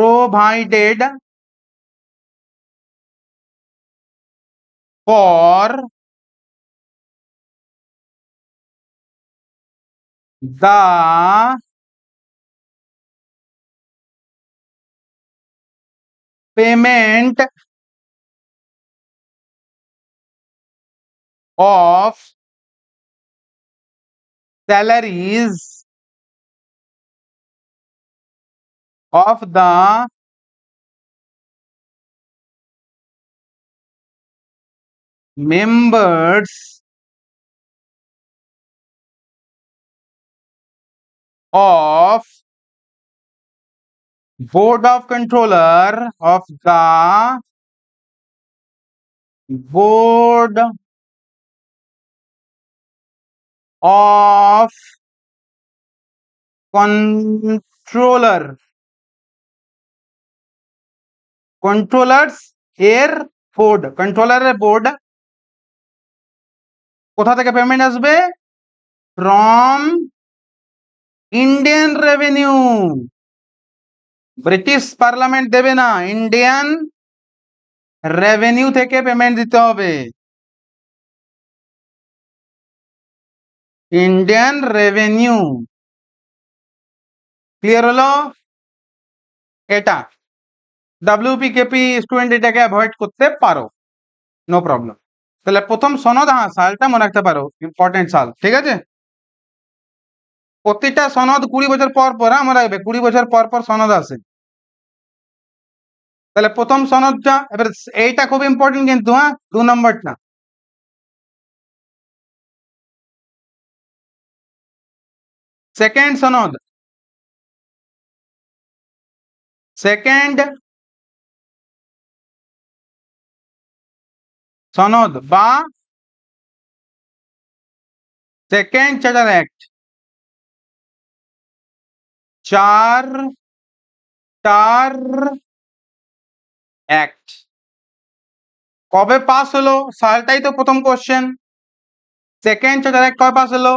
S1: for the payment of salaries of the members of board of controller of the board of controller controllers एयर board controller board कोथा थे payment आस from Indian revenue British parliament देवे ना Indian revenue थे पेमेंट दीते हैं इंडियन रेवेन्यू क्लियर हलो बेटा W P KP student data का अवॉइड করতে পারো
S2: নো প্রবলেম তাহলে প্রথম সনদ হ্যাঁ, সালটা মনে রাখতে পারো ইম্পর্টেন্ট সাল ঠিক আছে প্রতিটা সনদ 20 বছর পর পর আমরা আইবে 20 বছর পর পর সনদ
S1: আসে তাহলে প্রথম সনদটা এইটা খুব ইম্পর্টেন্ট কিন্তু হ্যাঁ টু নাম্বারটা सेकेंड सनद सेकेंड सनद बा सेकेंड चार्टर एक्ट चार टार एक्ट कब पास हलो सालटाई तो प्रथम क्वेश्चन सेकेंड चार्टर एक्ट कब पास हलो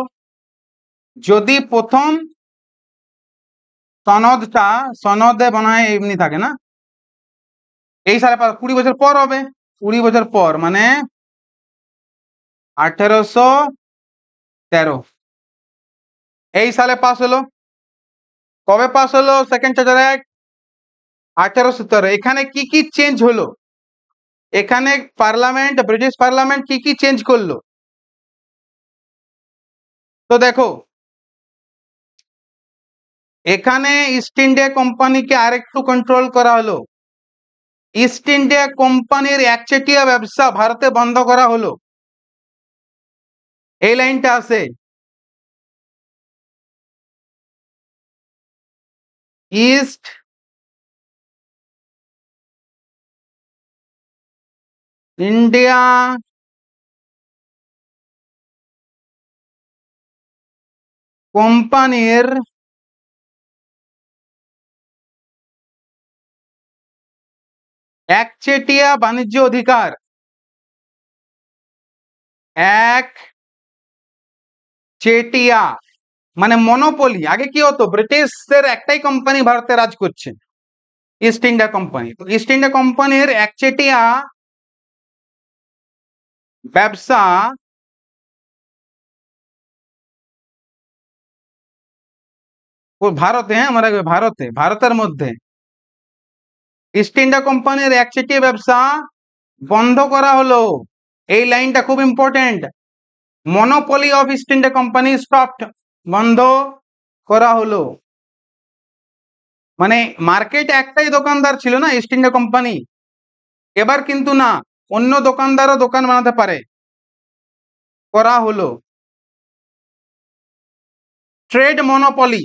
S1: যদি প্রথম সনদটা সনদে হয় এমনি থাকে না এই সালে কুড়ি বছর পর হবে কুড়ি বছর পর মানে আঠেরোশো তেরো এই সালে পাস হলো কবে পাস হলো সেকেন্ড চার্টার অ্যাক্ট আঠেরোশো তেরো এখানে কি কি চেঞ্জ হলো এখানে পার্লামেন্ট ব্রিটিশ পার্লামেন্ট কি কি চেঞ্জ করলো তো দেখো এখানে ইস্ট ইন্ডিয়া কোম্পানিকে
S2: আরেকটু কন্ট্রোল করা হলো ইস্ট ইন্ডিয়া কোম্পানির একচেটিয়া
S1: ব্যবসা ভারতে বন্ধ করা হলো এই লাইনটা আছে ইস্ট ইন্ডিয়া কোম্পানির একচেটিয়া বাণিজ্য অধিকার এক চেটিয়া মানে মনোপলি আগে কি হতো ব্রিটিশদের একটাই কোম্পানি ভারতে রাজ করছে ইস্ট ইন্ডিয়া কোম্পানি তো ইস্ট ইন্ডিয়া কোম্পানির একচেটিয়া ব্যবসা ভারতে হ্যাঁ আমরা ভারতে ভারতের মধ্যে ইস্ট ইন্ডিয়া কোম্পানির একচেটিয়া ব্যবসা বন্ধ
S2: করা হলো এই লাইনটা খুব important monopoly of East India company stopped বন্ধ করা হলো মানে মার্কেট একটাই দোকানদার ছিল না ইস্ট ইন্ডিয়া কোম্পানি এবার কিন্তু না অন্য
S1: দোকানদারও দোকান বানাতে পারে করা হলো ট্রেড মনোপলি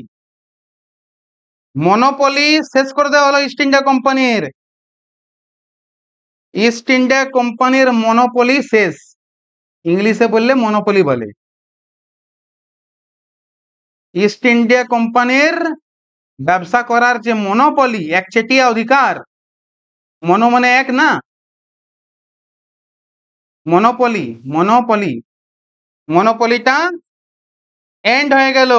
S1: মনোপলি শেষ করে দেওয়া হলো ইস্ট ইন্ডিয়া কোম্পানির ইস্ট ইন্ডিয়া কোম্পানির
S2: মনোপলি শেষ ইংলিশে বললে মনোপলি বলে ইস্ট ইন্ডিয়া কোম্পানির ব্যবসা করার যে মনোপলি
S1: একচেটিয়া অধিকার মনো মানে এক না মনোপলি মনোপলি মনোপলিটা
S2: এন্ড হয়ে গেল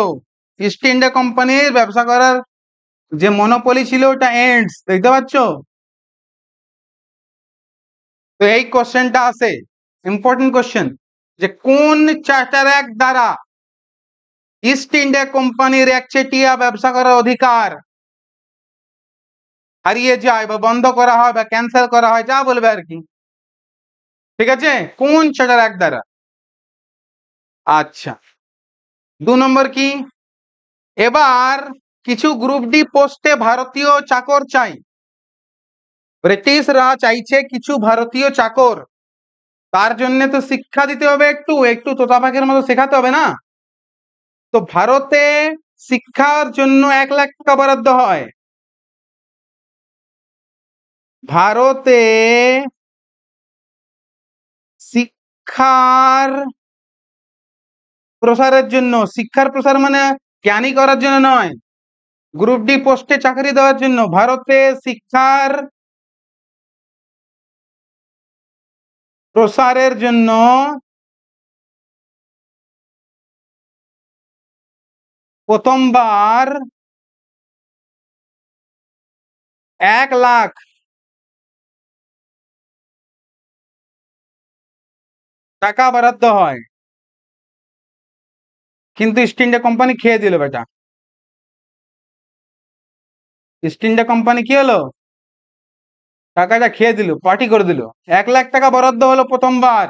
S2: ইস্ট ইন্ডিয়া কোম্পানির ব্যবসা করার যে মনোপলি ছিল ওটা এন্ডস দেখতে পাচ্ছ তো এই কোশ্চেনটা আছে ইম্পর্টেন্ট কোশ্চেন যে কোন চার্টার এক দ্বারা ইস্ট ইন্ডিয়া কোম্পানির একচেটিয়া ব্যবসা করার অধিকার
S1: হারিয়ে যায় বা বন্ধ করা হয় বা ক্যান্সেল করা হয় যা বলবে আর কি ঠিক আছে কোন চার্টার এক দ্বারা আচ্ছা
S2: দু নম্বর কি এবার কিছু গ্রুপ ডি পোস্টে ভারতীয় চাকর চাই ব্রিটিশরা চাইছে কিছু ভারতীয় চাকর তার জন্য তো শিক্ষা দিতে হবে একটু একটু তোতাপাখের মতো শেখাতে হবে না
S1: তো ভারতে শিক্ষার জন্য এক লাখ টাকা বরাদ্দ হয় ভারতে শিক্ষার প্রসারের জন্য শিক্ষার প্রসার মানে জ্ঞানী করার জন্য নয় গ্রুপ ডি পোস্টে চাকরি দেওয়ার জন্য ভারতে শিক্ষার প্রসারের জন্য প্রথমবার এক লাখ টাকা বরাদ্দ হয় কিন্তু ইস্ট ইন্ডিয়া কোম্পানি খেয়ে দিল বেটা ইস্ট ইন্ডিয়া
S2: কোম্পানি কি হলো টাকাটা খেয়ে দিল পার্টি করে দিল এক লাখ টাকা বরাদ্দ
S1: হলো প্রথমবার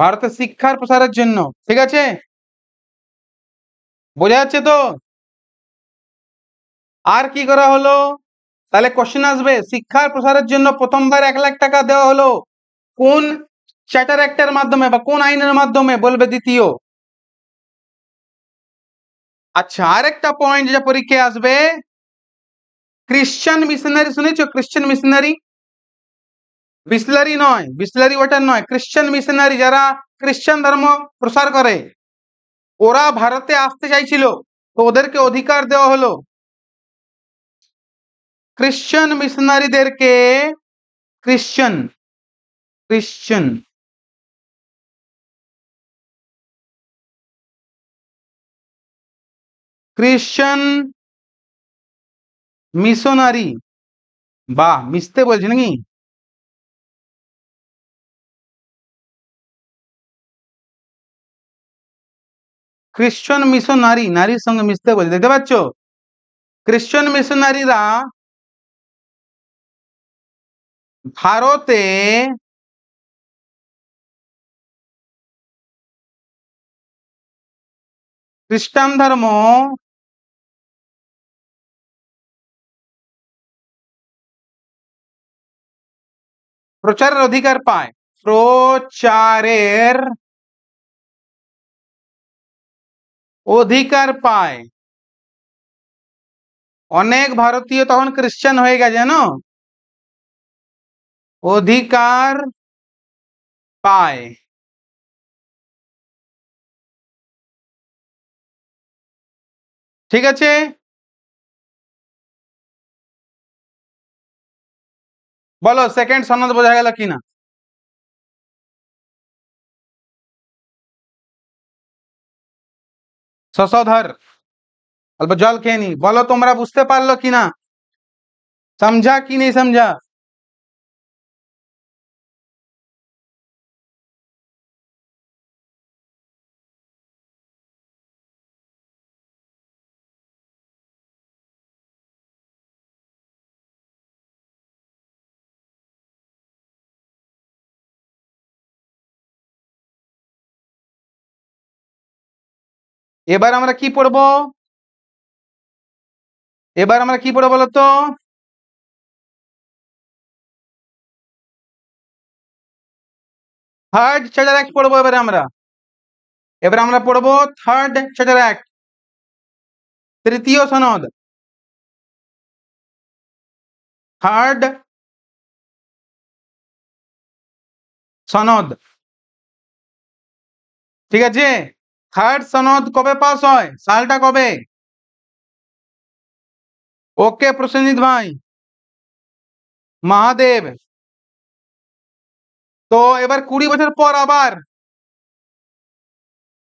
S1: ভারতের শিক্ষার প্রসারের জন্য ঠিক আছে বোঝা যাচ্ছে তো আর কি করা হলো
S2: তাহলে কোশ্চেন আসবে শিক্ষার প্রসারের জন্য প্রথমবার এক লাখ টাকা দেওয়া হলো কোন চ্যাটার অ্যাক্টের মাধ্যমে বা কোন আইনের মাধ্যমে বলবে দ্বিতীয় আচ্ছা আরেকটা পয়েন্ট যেটা পরীক্ষায় আসবে क्रिश्चियन मिशनरी सुने क्रिश्चियन मिशनरी विस्लरी नय विस्लरी वाटर नय क्रिश्चियन मिशनरी जरा क्रिश्चियन धर्म प्रसार कर भारत आसते चाहिए तो ओर के अधिकार देव हलो
S1: क्रिश्चियन मिशनारी के क्रिश्चियन क्रिश्चियन क्रिश्चियन মিশনারি বা মিশতে বলছে নাকি খ্রিশ্চন মিশনারি নারীর সঙ্গে মিশতে বলছে দেখতে পাচ্ছ খ্রিশ্চন মিশনারিরা ভারতে খ্রিস্টান ধর্ম প্রচারের অধিকার পায় প্রচারের অধিকার পায় অনেক ভারতীয় তখন খ্রিস্টান হয়ে গেছে জানো অধিকার পায় ঠিক আছে बोलो सेकेंड सनद बोझा गया कि ना ससधर अल्प जल खेनी नहीं बोलो तुमरा बुझते पार्लो कि ना समझा कि नहीं समझा এবার আমরা কি পড়ব এবারে আমরা কি পড়ব বলতে থার্ড শেডারেক্ট পড়ব এবারে আমরা এবারে আমরা পড়ব থার্ড শেডারেক্ট তৃতীয় সনদ থার্ড সনদ ঠিক আছে থার্ড সনত কবে পাস হয় সালটা কবে ওকে প্রসঞ্জিৎ ভাই महादेव তো এবারে 20 বছর পর আবার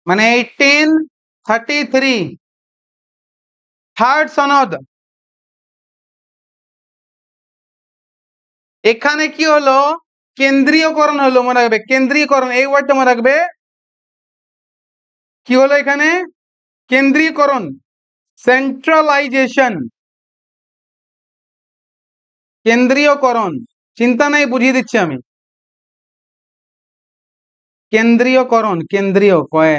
S1: মানে 18 33 থার্ড সনত এখানে কি হলো কেন্দ্রীয়করণ হলো মনে রাখবে কেন্দ্রীয়করণ এইটা মনে রাখবে কি হলো এখানে কেন্দ্রীকরণ সেন্ট্রালাইজেশন কেন্দ্রীয়করণ চিন্তা নাই বুঝিয়ে দিচ্ছি আমি কেন্দ্রীয়করণ কেন্দ্রীয় কয়ে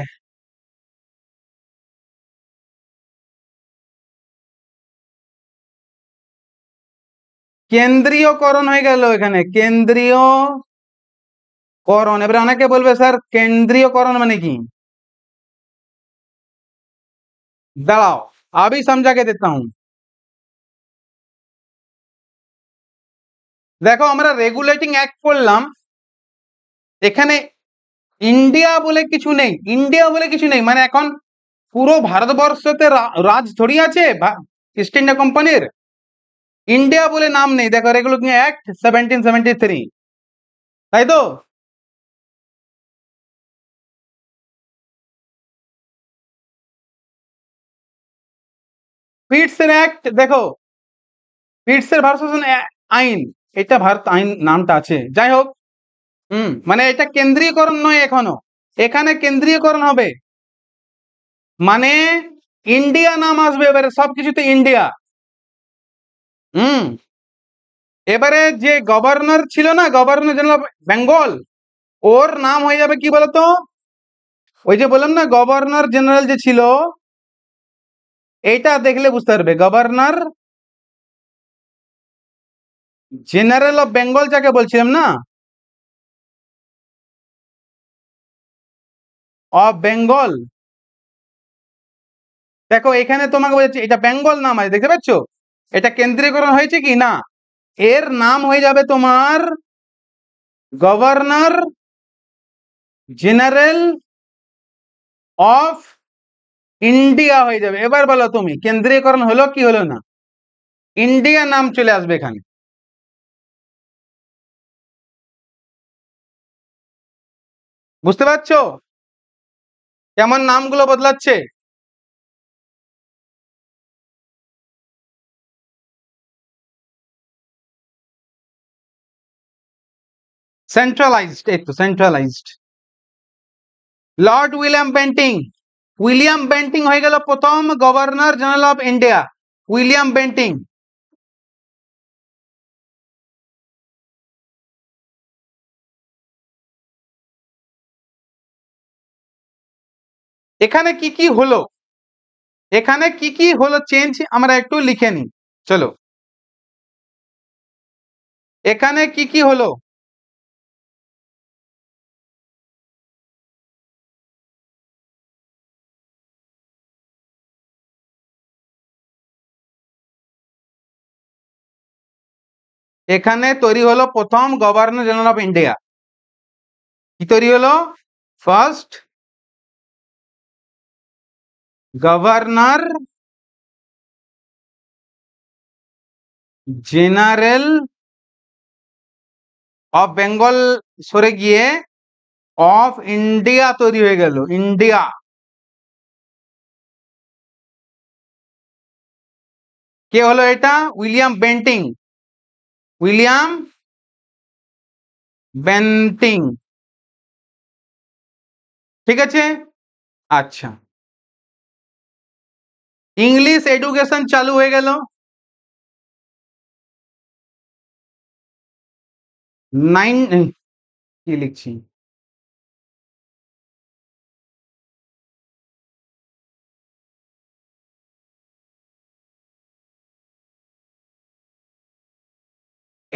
S1: কেন্দ্রীয়করণ হয়ে গেল এখানে কেন্দ্রীয় করণ এবারে অনেকে বলবে স্যার কেন্দ্রীয়করণ মানে কি दाड़ाओ अभी समझा के देता हूं দেখো আমরা রেগুলেটিং অ্যাক্ট করলাম এখানে ইন্ডিয়া বলে কিছু নেই ইন্ডিয়া বলে কিছু নেই মানে এখন
S2: পুরো ভারতবর্ষতে রাজ ধরি আছে ইস্ট ইন্ডিয়া কোম্পানির
S1: ইন্ডিয়া বলে নাম নেই দেখো regulating act seventeen seventy three তাই তো পিটসের অ্যাক্ট দেখো পিটসের ভারসাসন আইন এটা ভারত আইন নামটা আছে যাই হোক হুম
S2: মানে এটা কেন্দ্রীয়করণ নয় এখনো এখানে কেন্দ্রীয়করণ হবে মানে ইন্ডিয়া নাম আসবে এবারে সবকিছুতে ইন্ডিয়া হুম এবারে যে গভর্নর ছিল না গভর্নর জেনারেল বেঙ্গল ওর নাম হয়ে যাবে কি বলতো ওই যে বললাম না গভর্নর জেনারেল যে ছিল
S1: এইটা দেখলে বুঝতে পারবে গভর্নর জেনারেল অফ বেঙ্গল যাকে বলছিলাম না অফ বেঙ্গল দেখো এখানে তোমাকে বলেছি এটা বেঙ্গল নাম আছে দেখতে পাচ্ছ এটা কেন্দ্রীকরণ হয়েছে কি না এর নাম হয়ে যাবে তোমার গভর্নর জেনারেল অফ ইন্ডিয়া হয়ে যাবে এবার বলো তুমি কেন্দ্রীকরণ হলো কি হলো না ইন্ডিয়া নাম চলে আসবে এখানে বুঝতে পারছো কেমন নামগুলো বদলাচ্ছে সেন্ট্রালাইজড এই তো centralised lord William Bentinck William Bentinck হয়ে গেল প্রথম governor general of India William Bentinck এখানে কি কি হলো এখানে কি কি হলো চেঞ্জ আমরা একটু লিখে নিই চলো এখানে কি কি হলো এখানে তৈরি হলো প্রথম গভর্নর জেনারেল অফ ইন্ডিয়া কি তৈরি হলো first governor general of Bengal সরে গিয়ে অফ ইন্ডিয়া তৈরি হয়ে গেল ইন্ডিয়া কে হলো এটা উইলিয়াম বেন্টিং विलियम बेंटिंग ठीक अच्छा इंग्लिश एडुकेशन चालू हो गलो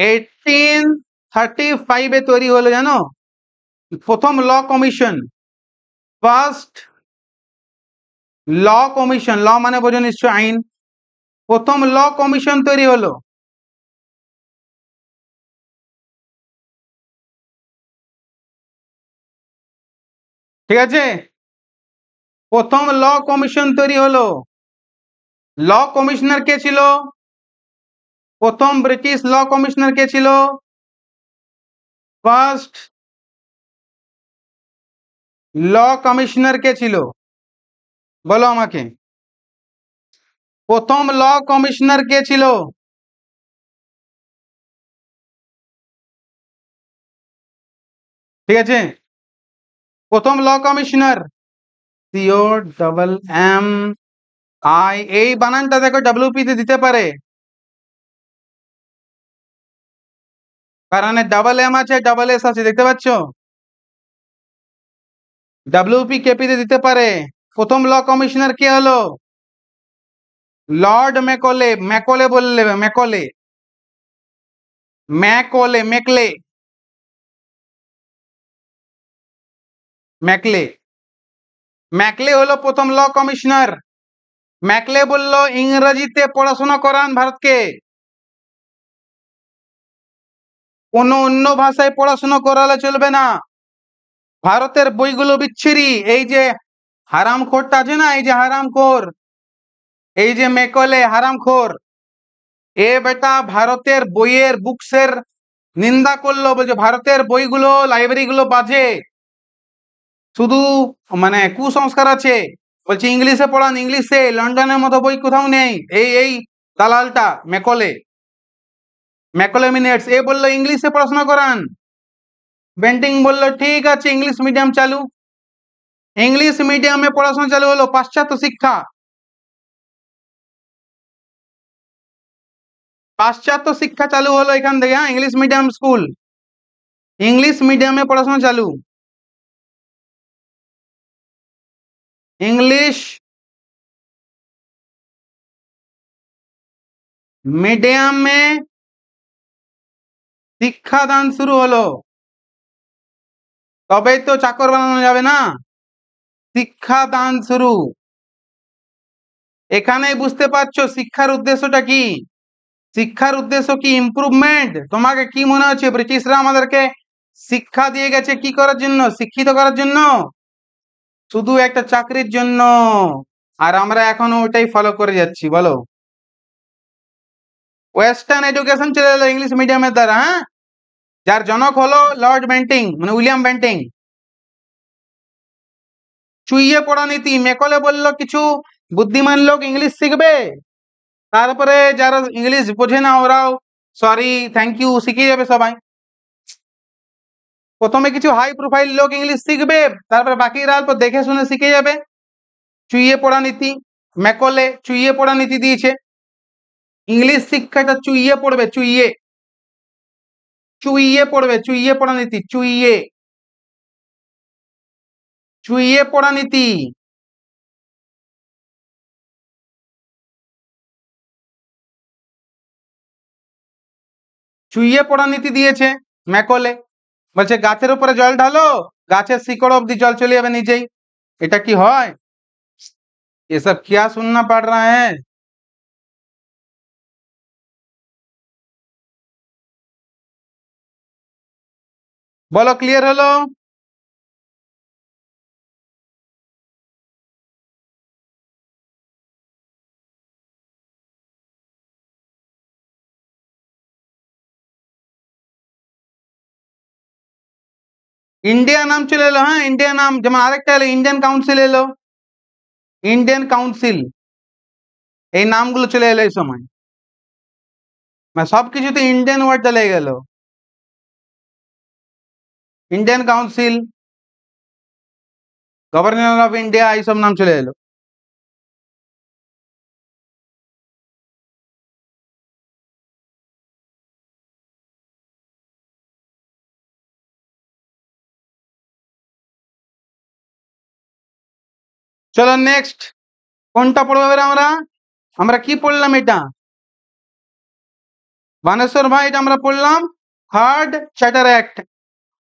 S1: এইটিন থার্টি ফাইভে তৈরি হলো জানো প্রথম law commission first law commission law মানে বোঝো নিশ্চয় আইন প্রথম ল কমিশন তৈরি হলো ঠিক আছে প্রথম ল কমিশন তৈরি হলো ল কমিশনার কে ছিল প্রথম ব্রিটিশ ল কমিশনার কে ছিল ফার্স্ট ল কমিশনার কে ছিল বলো আমাকে প্রথম ল কমিশনার কে ছিল ঠিক আছে প্রথম law commissioner C O double
S2: M I এই বানানটা দেখো ডাব্লিউপি তে দিতে পারে
S1: কারণে ডাবল এম আছে ডাবল এস আছে দেখতে পাচ্ছ ডাব্লিউপি তে দিতে পারে প্রথম ল কমিশনার কে হলো লর্ড ম্যাকলে ম্যাকলে বললে Macaulay Macaulay Macaulay Macaulay Macaulay হলো প্রথম ল কমিশনার ম্যাকলে বলল ইংরেজিতে পড়াশোনা করান ভারতকে
S2: কোনো অন্য ভাষায় পড়াশোনা করালে চলবে না ভারতের বইগুলো বিচ্ছিরি এই যে হারাম খোরটা আছে না এই যে হারাম খোর এই যে মেকলে হারাম খোর এ বেটা ভারতের বইয়ের বুকসের নিন্দা করলো বলছে ভারতের বইগুলো লাইব্রেরিগুলো বাজে শুধু মানে কুসংস্কার আছে বলছে ইংলিশে পড়ান ইংলিশে লন্ডনের মতো বই কোথাও নেই এই এই দালালটা মেকলে मैकोलमिनेट्स ए बोल इंग्लिश से प्रश्न करान बेंटिंग बोल
S1: ठीक अच्छे इंग्लिश मीडियम चालू इंग्लिश मीडियम में पढ़ाशन चालू बोलो पाश्चात्य शिक्षा पाश्चात्य शिक्षा चालू हलो हाँ, English medium school English medium में पढ़ाशन चालू इंग्लिश मीडियम में শিক্ষাদান শুরু হলো তবেই তো চাকর বানানো যাবে না শিক্ষাদান শুরু
S2: এখানে বুঝতে পারছো শিক্ষার উদ্দেশ্যটা কি শিক্ষার উদ্দেশ্য কি ইম্প্রুভমেন্ট তোমাকে কি মনে হচ্ছে ব্রিটিশরা আমাদেরকে শিক্ষা দিয়ে গেছে কি করার জন্য শিক্ষিত করার জন্য শুধু একটা চাকরির জন্য আর আমরা এখনো ওটাই ফলো করে যাচ্ছি বলো वेस्टर्न एजुकेशन चले इंग्लिश मीडियम में तरह हाँ यार जनक हलो लॉर्ड बेंटिंग मैंने विलियम बेंटिंग चुईये पढ़ा नीति मेकले बोल लो किचु बुद्धिमान लोग इंग्लिश सीख बे तार परे जारा इंग्लिश बुझे ना हो रहा हो सॉरी थैंक यू सीखी जाए सब आई प्रथम किसी हाई प्रोफाइल लोग इंग्लिश सीख बे तार परे बाकी राल पर तो देखे सुने सीखे जाए चुईये पढ़ा नीति मेकले चुईये पढ़ा नीति दी ইংলিশ শিক্ষাটা চুইয়ে
S1: পড়বে চুইয়ে চুইয়ে পড়বে চুইয়ে পড়ানি নীতি চুইয়ে চুইয়ে পড়ানি নীতি চুইয়ে পড়ানি নীতি দিয়েছে ম্যাকোলে বলছে গাছে উপরে জল ঢালো গাছের সিকর অবধি জল চলিয়ে যাবে নিজেই এটা কি হয় এসব কি아 सुनना पड़ रहा है বল ক্লিয়ার হলো ইন্ডিয়ান নাম চলে এলো হ্যাঁ ইন্ডিয়ান নাম যেমন আরেটাইল ইন্ডিয়ান কাউন্সিল এলো ইন্ডিয়ান কাউন্সিল এই নাম গুলো চলে এলে সময় না সবকিছুর তো ইন্ডিয়ান ওয়ার্ড চলে গেল Indian Council, Governor of India, isom nam chule elo. চলো নেক্সট কোনটা পড়বো এবার আমরা আমরা কি পড়লাম এটা
S2: বানেশ্বর ভাই এটা আমরা পড়লাম third charter act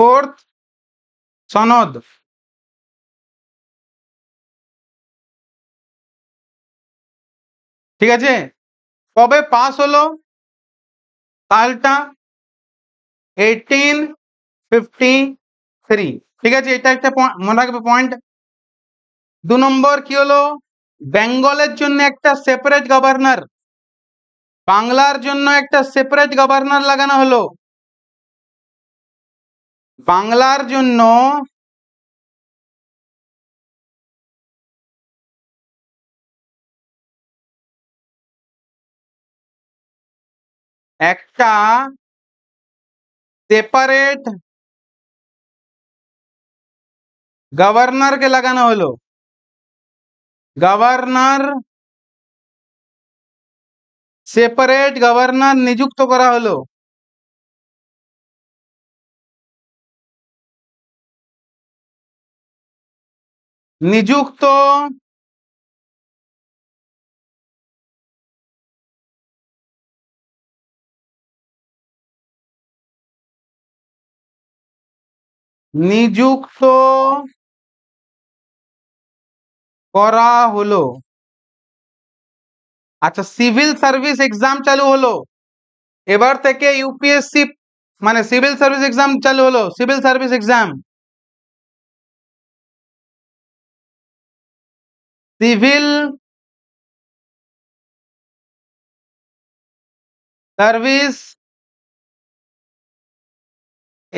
S1: Fourth, Sanad. ঠিক আছে কবে পাস হলো সালটা এইটিন ফিফটি থ্রি ঠিক আছে এটা একটা মনে রাখবে পয়েন্ট
S2: দু নম্বর কি হলো বেঙ্গলের জন্য একটা সেপারেট গভর্নর
S1: বাংলার জন্য একটা সেপারেট গভর্নর লাগানো হলো বাংলारজন্য একটা সেপারেট গভর্নর কে লাগানো হলো গভর্নর সেপারেট গভর্নর নিযুক্ত করা হলো నిజुक्त করা হলো আচ্ছা সিভিল সার্ভিস एग्जाम चालू হলো এবার থেকে यूपीएससी মানে সিভিল সার্ভিস एग्जाम चालू হলো civil service exam civil service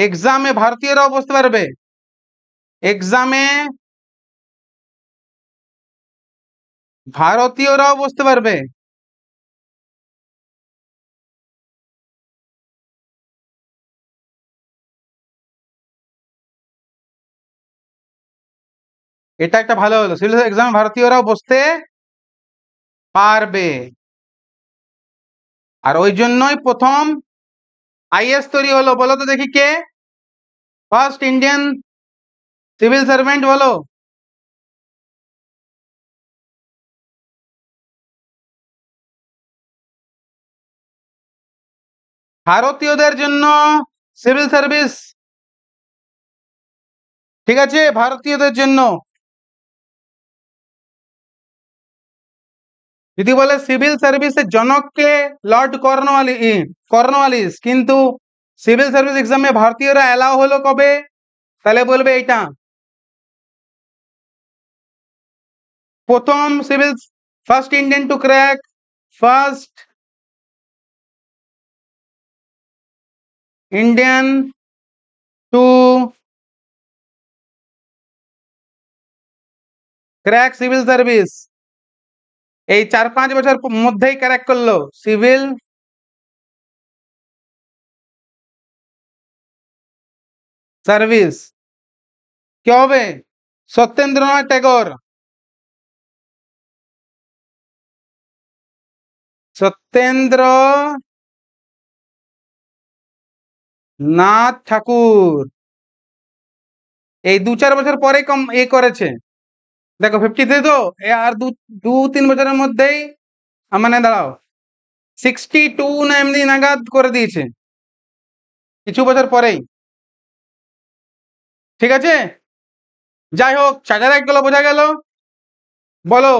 S1: एग्जामे भारतीय बुझते एग्जामे भारतीय बुझते এটা একটা ভালো হলো সিলেক্টর एग्जामে ভারতীয়রা বসতে পারবে আর ওই জন্যই প্রথম আইএস তৈরি হলো বলো তো দেখি কে ফার্স্ট ইন্ডিয়ান সিভিল সার্ভেন্ট বলো ভারতীয়দের জন্য সিভিল সার্ভিস ঠিক আছে ভারতীয়দের জন্য যদি বলে সিভিল সার্ভিসে জনক কে লর্ড কর্নওয়ালিস কর্নওয়ালিস কিন্তু সিভিল সার্ভিস एग्जामে ভারতীয়রা এলাও হলো কবে তাহলে বলবে এটা প্রথম civil first Indian to crack first Indian to crack civil service এই চার পাঁচ বছর মধ্যেই ক্যারেক্ট করলো সিভিল সার্ভিস কে হবে সত্যেন্দ্রনাথ ট্যাগর সত্যেন্দ্র নাথ ঠাকুর এই দু চার বছর পরে কম এ করেছে
S2: দেখো ফিফটি থ্রি তো এ আর দু দু তিন বছরের মধ্যেই মানে দাঁড়াও
S1: সিক্সটি টু না এমনি নাগাদ করে দিয়েছে কিছু বছর পরেই ঠিক আছে যাই হোক এক অ্যাক্টগুলো বোঝা গেল বলো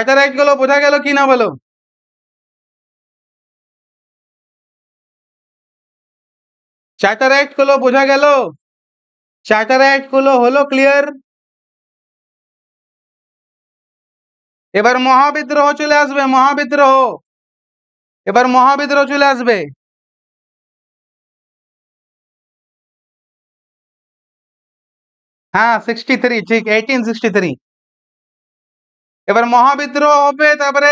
S1: এক অ্যাক্টগুলো বোঝা গেল কি না বলো চার্টার অ্যাক্টগুলো বোঝা গেল চার্টার গুলো হলো ক্লিয়ার এবার মহাবিদ্রোহ চলে আসবে মহাবিদ্রোহ এবার মহাবিদ্রোহ চলে আসবে হ্যাঁ সিক্সটি থ্রি ঠিক এইটিন সিক্সটি থ্রি এবার মহাবিদ্রোহ হবে তারপরে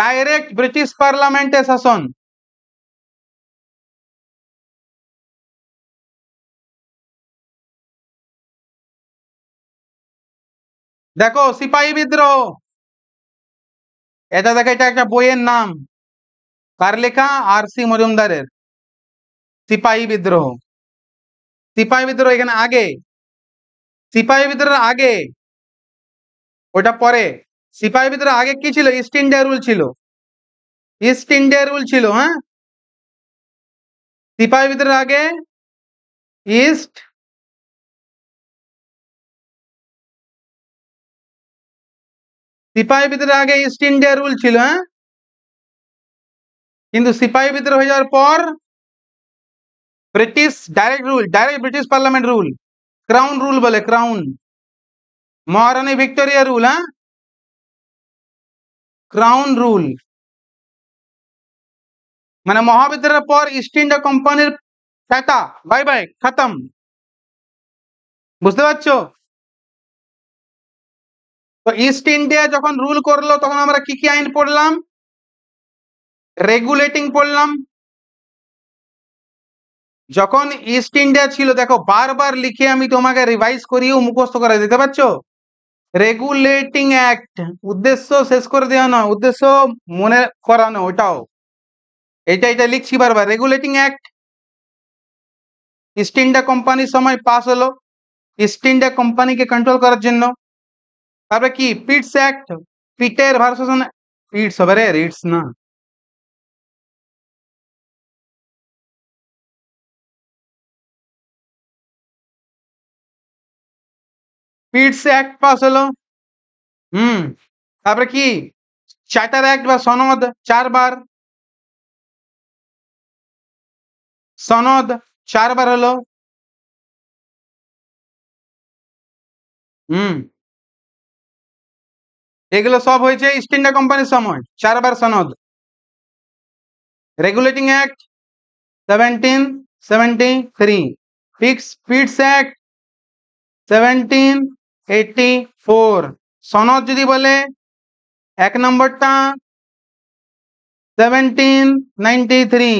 S1: ডাইরেক্ট ব্রিটিশ পার্লামেন্টে শাসন देखो सिपाही विद्रोह এটা দেখো এটা একটা বইয়ের নাম কার লেখা আর সি মজুমদারের
S2: সিপাহি বিদ্রোহ সিপাহী বিদ্রোহ এখানে আগে সিপাহী বিদ্রোহের
S1: আগে ওটা পরে সিপাহী বিদ্রোহ আগে কি ছিল ইস্ট ইন্ডিয়া রুল ছিল ইস্ট ইন্ডিয়া রুল ছিল হ্যাঁ সিপাহী বিদ্রোহের আগে ইস্ট সিপাহী বিদ্রোহের আগে ইস্ট ইন্ডিয়া রুল ছিল হ্যাঁ কিন্তু সিপাহী বিদ্রোহ হয়ে যাওয়ার পর British direct rule direct British parliament rule crown rule বলে ক্রাউন মহারানী ভিক্টোরিয়া রুল হ্যাঁ ক্রাউন রুল মানে মহাবিদ্রোহের পর ইস্ট ইন্ডিয়া কোম্পানির টাটা বাই বাই খতম বুঝতে পারছো তো ইস্ট ইন্ডিয়া যখন রুল করলো তখন আমরা কি কি আইন পড়লাম রেগুলেটিং পড়লাম
S2: যখন ইস্ট ইন্ডিয়া ছিল দেখো বারবার লিখে আমি তোমাকে রিভাইজ করিয়েও মুখস্থ করা দিতে পারছ রেগুলেটিং অ্যাক্ট উদ্দেশ্য শেষ করে দেওয়া নয় উদ্দেশ্য মনে করানো ওটাও এটা এটা লিখছি বারবার রেগুলেটিং অ্যাক্ট ইস্ট ইন্ডিয়া কোম্পানির সময় পাস হলো ইস্ট ইন্ডিয়া কোম্পানিকে কন্ট্রোল
S1: করার জন্য তারপরে কি পিটস অ্যাক্ট পিটের ভার্সেশন পিটস হবে রে রিটস না পিটস অ্যাক্ট পাস হলো হুম তারপরে কি চার্টার অ্যাক্ট বা সনদ চারবার সনদ চারবার হলো হুম এগুলো সব হয়েছে ইস্ট ইন্ডিয়া কোম্পানির সময় চারবার সনদ regulating act seventeen seventy three fix speeds act seventeen
S2: eighty four সনদ যদি বলে এক নম্বরটা সেভেন্টিন নাইনটি থ্রি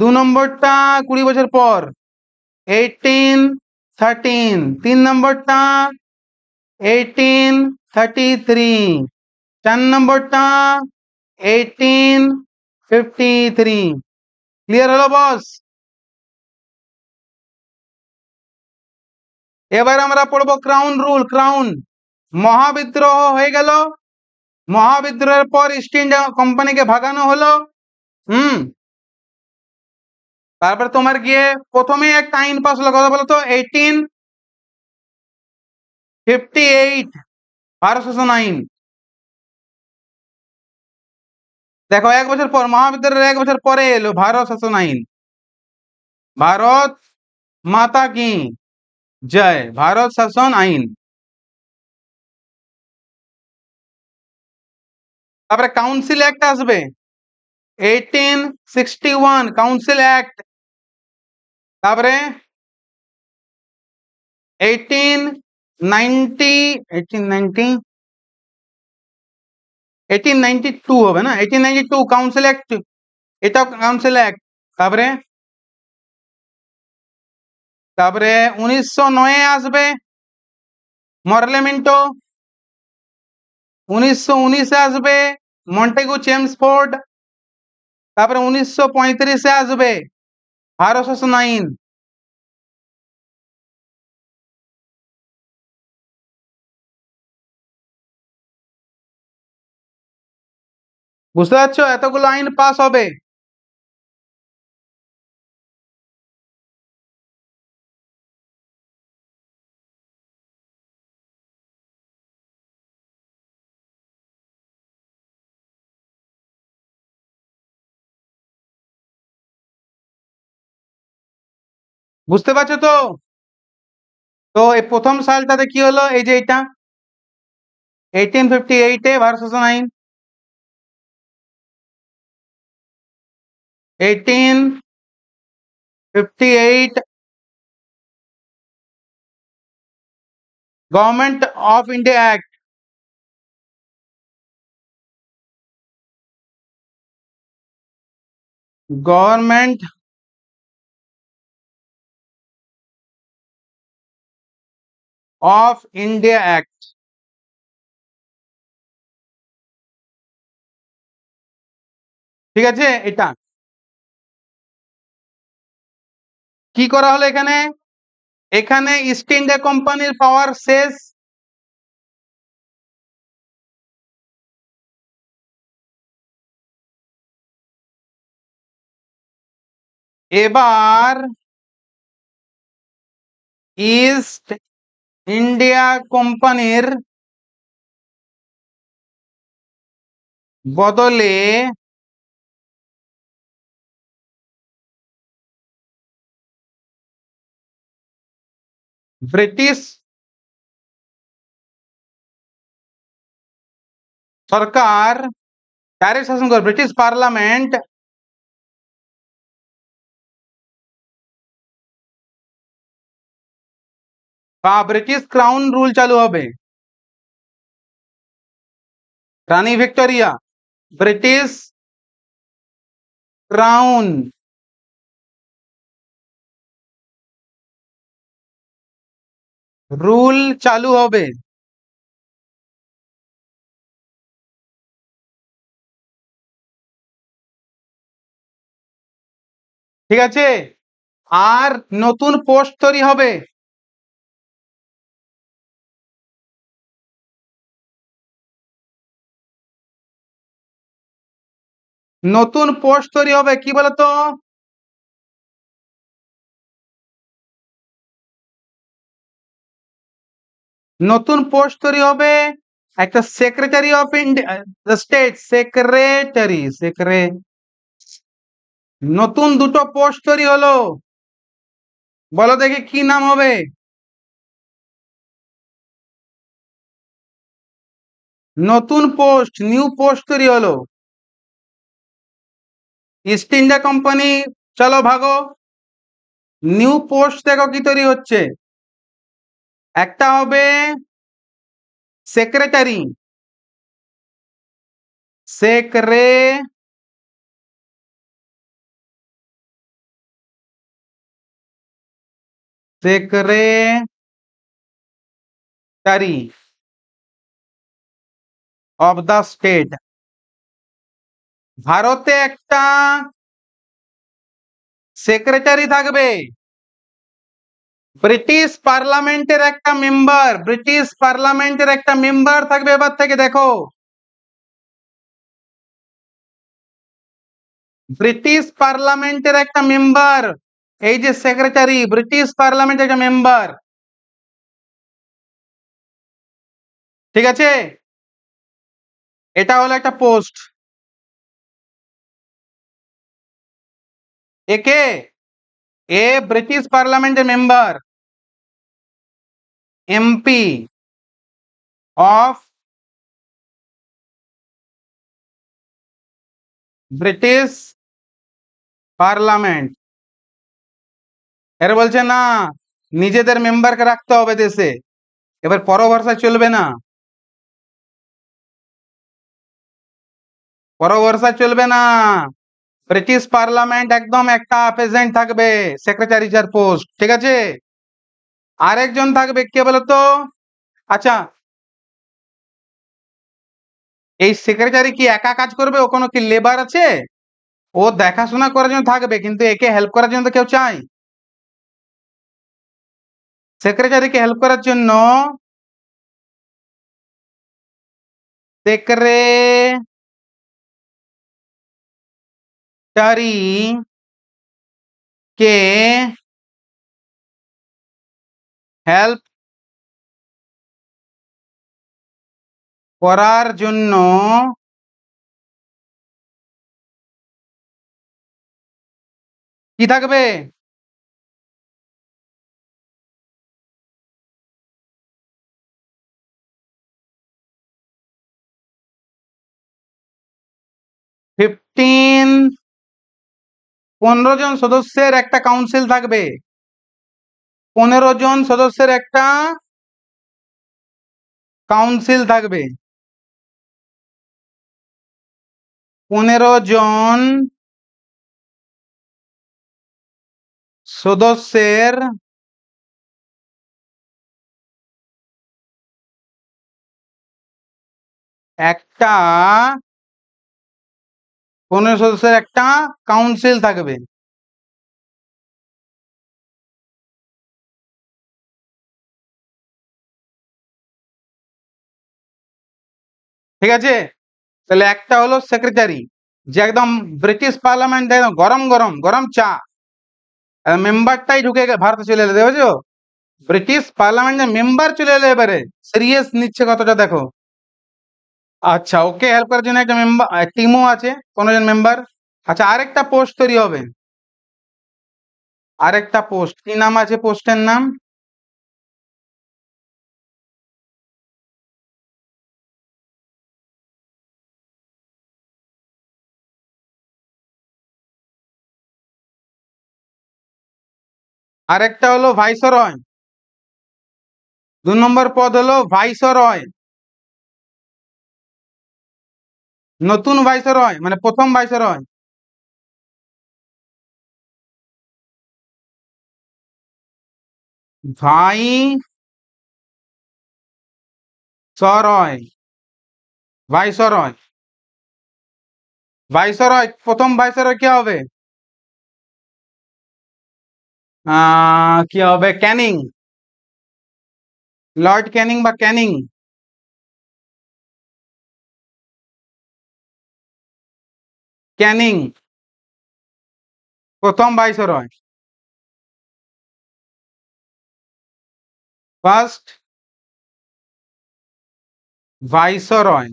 S2: দু নম্বরটা কুড়ি বছর পর এইটিন থার্টিন তিন নম্বরটা 18 33 10 नंबर 10
S1: 18 53 क्लियर होला बॉस এবারে আমরা পড়ব ক্রাউন রুল ক্রাউন মহাবিদ্রোহ হই গেল মহাবিদ্রোহের পরিপ্রেক্ষিতে কোম্পানিকে ভাগানো হলো হুম তারপরে তোমার কি প্রথমে এক টাইম পাস লাগা বলো তো 18 দেখো এক বছর পর মহাবিদ্যালয়ের এক বছর পরে এলো ভারত শাসন আইন ভারত মাতা কি জয় ভারত শাসন আইন তারপরে কাউন্সিল অ্যাক্ট আসবে eighteen sixty one council act তারপরে eighteen council act eight council act तापर उन्नीस नए आसबे मर्लेमिंटो उन्नीस उन्नीस आसबे मंटेगु चेम्सफोर्ड तापर उन्नीस आसबे हारोस नाइन বুঝতে আচ্ছা এতগুলো লাইন পাস হবে বুঝতে বাছ তো তো এই প্রথম সাইলটা দেখি হলো এই যে এটা 8158 এ versus 9 eighteen fifty eight government of India act government of India act ठीक है इटा কি করা হলো এখানে এখানে ইস্ট ইন্ডিয়া কোম্পানির পাওয়ার শেষ এবার ইস্ট ইন্ডিয়া কোম্পানির বদলে ब्रिटिश सरकार डायरेक्ट शासन कर British parliament British crown rule चालू हो रानी विक्टोरिया ब्रिटिश क्राउन রুল চালু হবে ঠিক আছে আর নতুন পোস্ট তৈরি হবে নতুন পোস্ট তৈরি হবে কি বলতো নতুন পোস্ট তৈরি হবে একটা secretary of India state secretary সেক্রে নতুন দুটো পোস্ট তৈরি হলো বলো দেখি কি নাম হবে নতুন পোস্ট নিউ পোস্ট তৈরি হলো ইস্ট ইন্ডিয়া কোম্পানি চলো ভাগো নিউ পোস্ট দেখো কি তৈরি হচ্ছে একটা হবে সেক্রেটারি সেক্রে সেক্রেটরি अब द स्टेट भारत में एकटा सेक्रेटरी
S2: থাকবে ব্রিটিশ পার্লামেন্টের একটা मेंबर ব্রিটিশ
S1: পার্লামেন্টের একটা मेंबर থাকবে এবার থেকে দেখো ব্রিটিশ পার্লামেন্টের একটা मेंबर এই যে সেক্রেটারি ব্রিটিশ পার্লামেন্টের একটা मेंबर ঠিক আছে এটা হলো একটা পোস্ট একে এ ব্রিটিশ পার্লামেন্টের member MP of British parliament এরা বলছে না নিজেদের মেম্বারকে রাখতে হবে দেশে এবার পর ভরসা চলবে না পর ভরসা চলবে না ব্রিটিশ পার্লামেন্ট একদম একটা প্রেজেন্ট থাকবে
S2: সেক্রেটারি পোস্ট ঠিক আছে আরেকজন থাকবে কে বলতো আচ্ছা এই সেক্রেটারি কি একা কাজ করবে ও কোনো কি লেবার আছে ও দেখাশোনা করার জন্য থাকবে কিন্তু একে হেল্প করার জন্য তো কেউ চাই
S1: সেক্রেটারিকে হেল্প করার জন্য সেক্রেটারি কে হেল্প করার জন্য কি থাকবে ফিফটিন পনেরো জন সদস্যের একটা কাউন্সিল থাকবে পনেরো জন সদস্যের একটা কাউন্সিল থাকবে পনেরো জন সদস্যের একটা পনেরো সদস্যের একটা কাউন্সিল থাকবে ঠিক আছে তাহলে একটা হলো সেক্রেটারি যে একদম ব্রিটিশ পার্লামেন্ট গরম গরম গরম চা
S2: মেম্বারটাই ঢুকে ভারতে চলে এলে দেখেছো ব্রিটিশ পার্লামেন্টের মেম্বার চলে এলো এবারে সিরিয়াস নিচ্ছে কতটা দেখো আচ্ছা ওকে হেল্প করার জন্য একটা মেম্বার টিমও
S1: আছে কোনোজন মেম্বার আচ্ছা আরেকটা পোস্ট তৈরি হবে আরেকটা পোস্ট কি নাম আছে পোস্টের নাম আরেক্টা হলো ভাইস রয় দুই নম্বর পদ হলো ভাইস রয় নতুন ভাইস রয় মানে প্রথম ভাইস রয় ভাই সরয় ভাইস রয় ভাইস রয় প্রথম ভাইস রয় কে হবে আ কি হবে ক্যানিং লর্ড ক্যানিং বা ক্যানিং ক্যানিং প্রথম ভাইসরয় ফাস্ট ভাইসরয়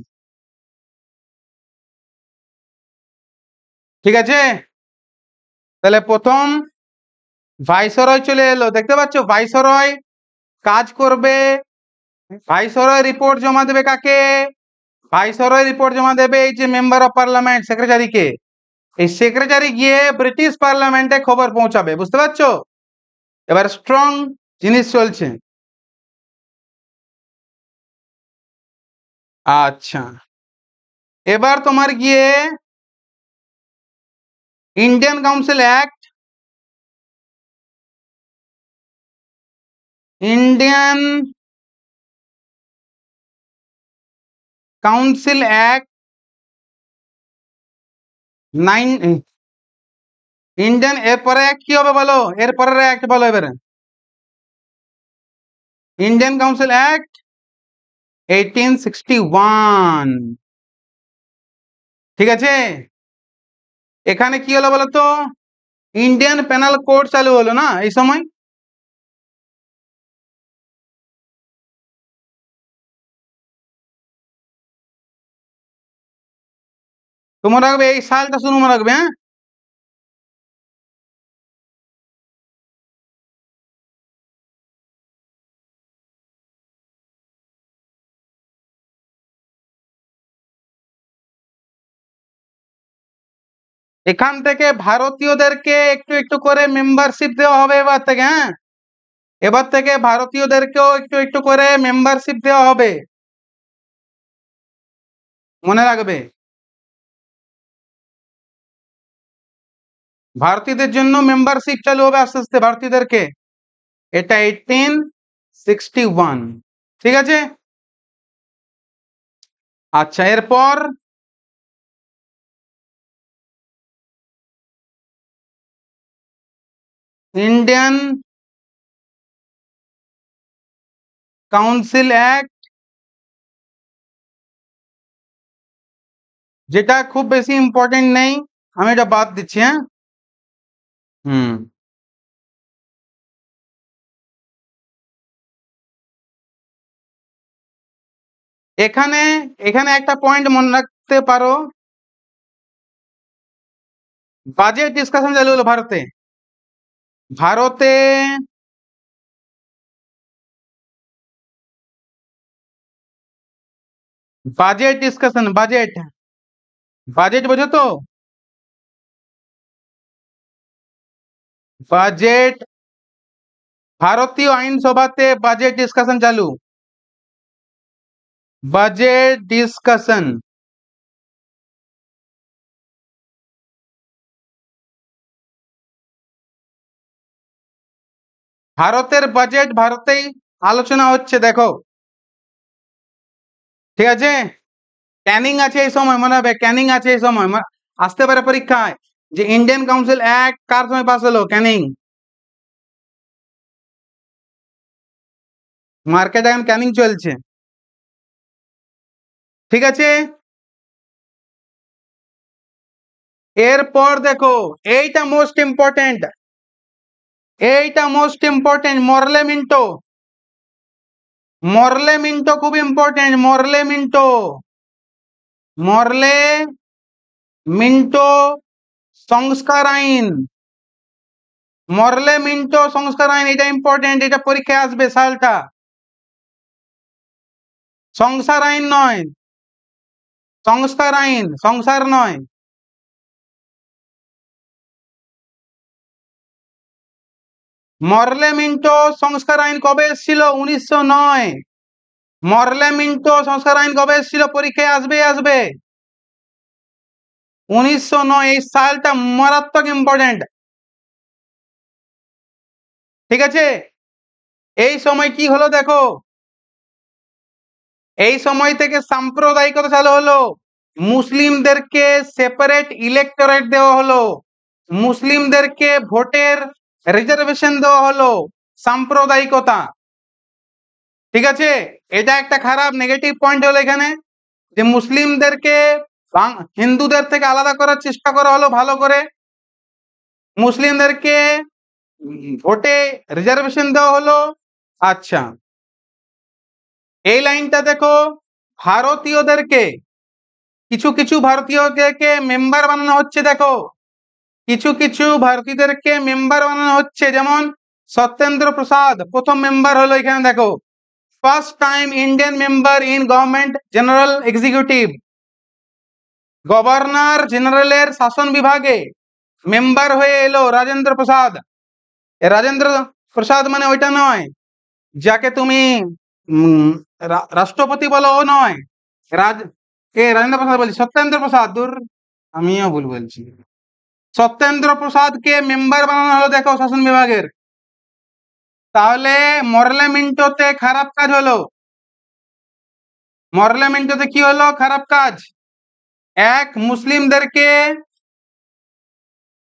S1: ঠিক আছে তাহলে প্রথম
S2: वाइसरय चले देखते वाइसरय क्ज कर वाइसरय रिपोर्ट जमा देवे का वाइसरय रिपोर्ट जमा देवे मेम्बर अफ पार्लामेंट सेक्रेटर के सेक्रेटर गए ब्रिटिश पार्लामेंटे खबर पहुँचा बुझते
S1: स्ट्रंग जिन चलते अच्छा एबार तुम्हार गए Indian council act Indian council act nine Indian এরপরে অ্যাক্ট কি হবে বলো এরপরের অ্যাক্ট বলো এবারে Indian council act eighteen sixty one ঠিক আছে এখানে কি হলো বলো তো ইন্ডিয়ান পেনাল কোড চালু হলো না এই সময় তোমোন লাগবে এই সালটা শুনো মনে রাখবে হ্যাঁ এখান থেকে ভারতীয়দেরকে একটু একটু করে মেম্বারশিপ দেওয়া হবে বার থেকে হ্যাঁ এবর্ত থেকে ভারতীয়দেরকেও একটু একটু করে মেম্বারশিপ দেওয়া হবে মনে লাগবে భారతీదర్ జన్న మెంబర్షిప్ చలుబ ఆసస్తେ భారతీదర్కే eta 1861 ঠিক আছে আচ্ছা এরপর ఇండియన్ కౌన్సిల్ యాక్ట్ যেটা খুব বেশি ইম্পর্টেন্ট নাই আমি যা बात দিছি হ্যাঁ हम्म। এখানে এখানে একটা পয়েন্ট মনে রাখতে পারো বাজেট ডিসকাশন জড়িত ভারতে ভারতে বাজেট ডিসকাশন বাজেট বাজেট বলতে তো बजेट भारतीय आईन सभा बजेट डिस्कशन चालू बजेट डिस्कशन भारत बजेट भारत आलोचना हम देखो
S2: ठीक है कैनिंग आई कैनिंग आई समय
S1: आसते परीक्षा है যে ইন্ডিয়ান কাউন্সিল এক কার সময় পাস হলো ক্যানিং মার্কেট এখন ক্যানিং চলছে ঠিক আছে এরপর দেখো এইটা মোস্ট ইম্পর্টেন্ট
S2: এইটা most important Morley Minto Morley Minto
S1: খুব important Morley Minto Morley Minto সংস্কার আইন মরলে মিন্টো
S2: সংস্কার আইন এটা ইম্পর্টেন্ট এটা পরীক্ষায় আসবে সালটা
S1: সংসার আইন নয় সংস্কার আইন সংসার নয় মরলে মিন্টো সংস্কার আইন কবে এসছিল উনিশশো নয়
S2: মরলে মিন্টো সংস্কার আইন কবে এসছিল পরীক্ষায় আসবে আসবে
S1: উনিশশো এই সালটা মারাত্মক ইম্পর্টেন্ট ঠিক আছে এই সময় কি হলো দেখো
S2: এই সময় থেকে সাম্প্রদায়িকতা চালু হলো মুসলিমদেরকে সেপারেট ইলেকটোরেট দেওয়া হলো মুসলিমদেরকে ভোটের রিজার্ভেশন দেওয়া হলো সাম্প্রদায়িকতা ঠিক আছে এটা একটা খারাপ নেগেটিভ পয়েন্ট হলো এখানে যে মুসলিমদেরকে হিন্দুদের থেকে আলাদা করার চেষ্টা করা হলো ভালো করে মুসলিমদেরকে ভোটে রিজার্ভেশন দেওয়া হলো আচ্ছা এই লাইনটা দেখো ভারতীয়দেরকে কিছু কিছু ভারতীয়দেরকে মেম্বার বানানো হচ্ছে দেখো কিছু কিছু ভারতীয়দেরকে মেম্বার বানানো হচ্ছে যেমন সত্যেন্দ্র প্রসাদ প্রথম মেম্বার হলো এখানে দেখো first time Indian member in government general executive governor জেনারেলের শাসন বিভাগে মেম্বার হয়ে এলো রাজেন্দ্র প্রসাদ রাজেন্দ্র প্রসাদ মানে ওইটা নয় যাকে তুমি রাষ্ট্রপতি বলো ও নয় রাজ কে রাজেন্দ্র প্রসাদ বলছি সত্যেন্দ্র প্রসাদ দূর আমিও ভুল বলছি সত্যেন্দ্র প্রসাদকে মেম্বার বানানো হলো দেখো শাসন বিভাগের তাহলে মরলামেন্টোতে খারাপ কাজ হলো মরলামেন্টোতে কি হলো খারাপ কাজ এক মুসলিমদেরকে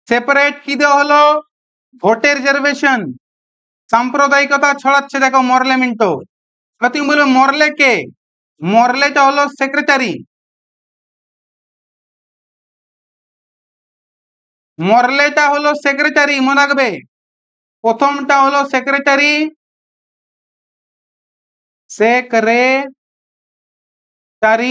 S2: সেপারেট কি দেওয়া হলো ভোটে রিজার্ভেশন
S1: সাম্প্রদায়িকতা ছড়াচ্ছে দেখো মরলে মিন্টো এবার তুমি বলবে মরলে কে মরলেটা হলো সেক্রেটারি মরলেটা হলো সেক্রেটারি মনে রাখবে প্রথমটা হলো সেক্রেটারি সেক্রেটারি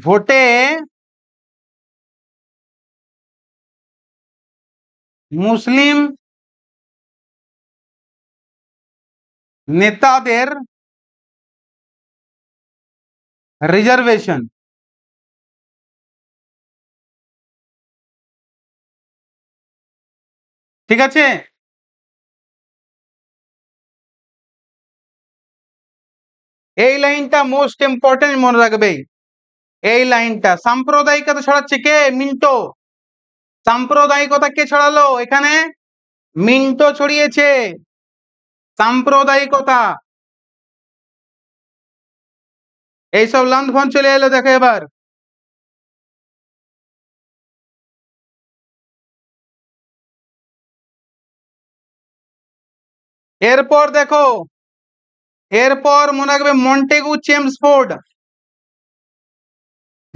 S1: ভোটে মুসলিম নেতাদের রিজার্ভেশন ঠিক আছে এই লাইনটা মোস্ট ইম্পর্টেন্ট মনে রাখবে এই লাইনটা সাম্প্রদায়িকতা
S2: ছড়াচ্ছে কে মিন্টো সাম্প্রদায়িকতা কে ছড়ালো এখানে
S1: মিন্টো ছড়িয়েছে সাম্প্রদায়িকতা এইসব লন্ধন চলে এলো দেখো এবার এরপর দেখো এরপর মনে রাখবে Montagu Chelmsford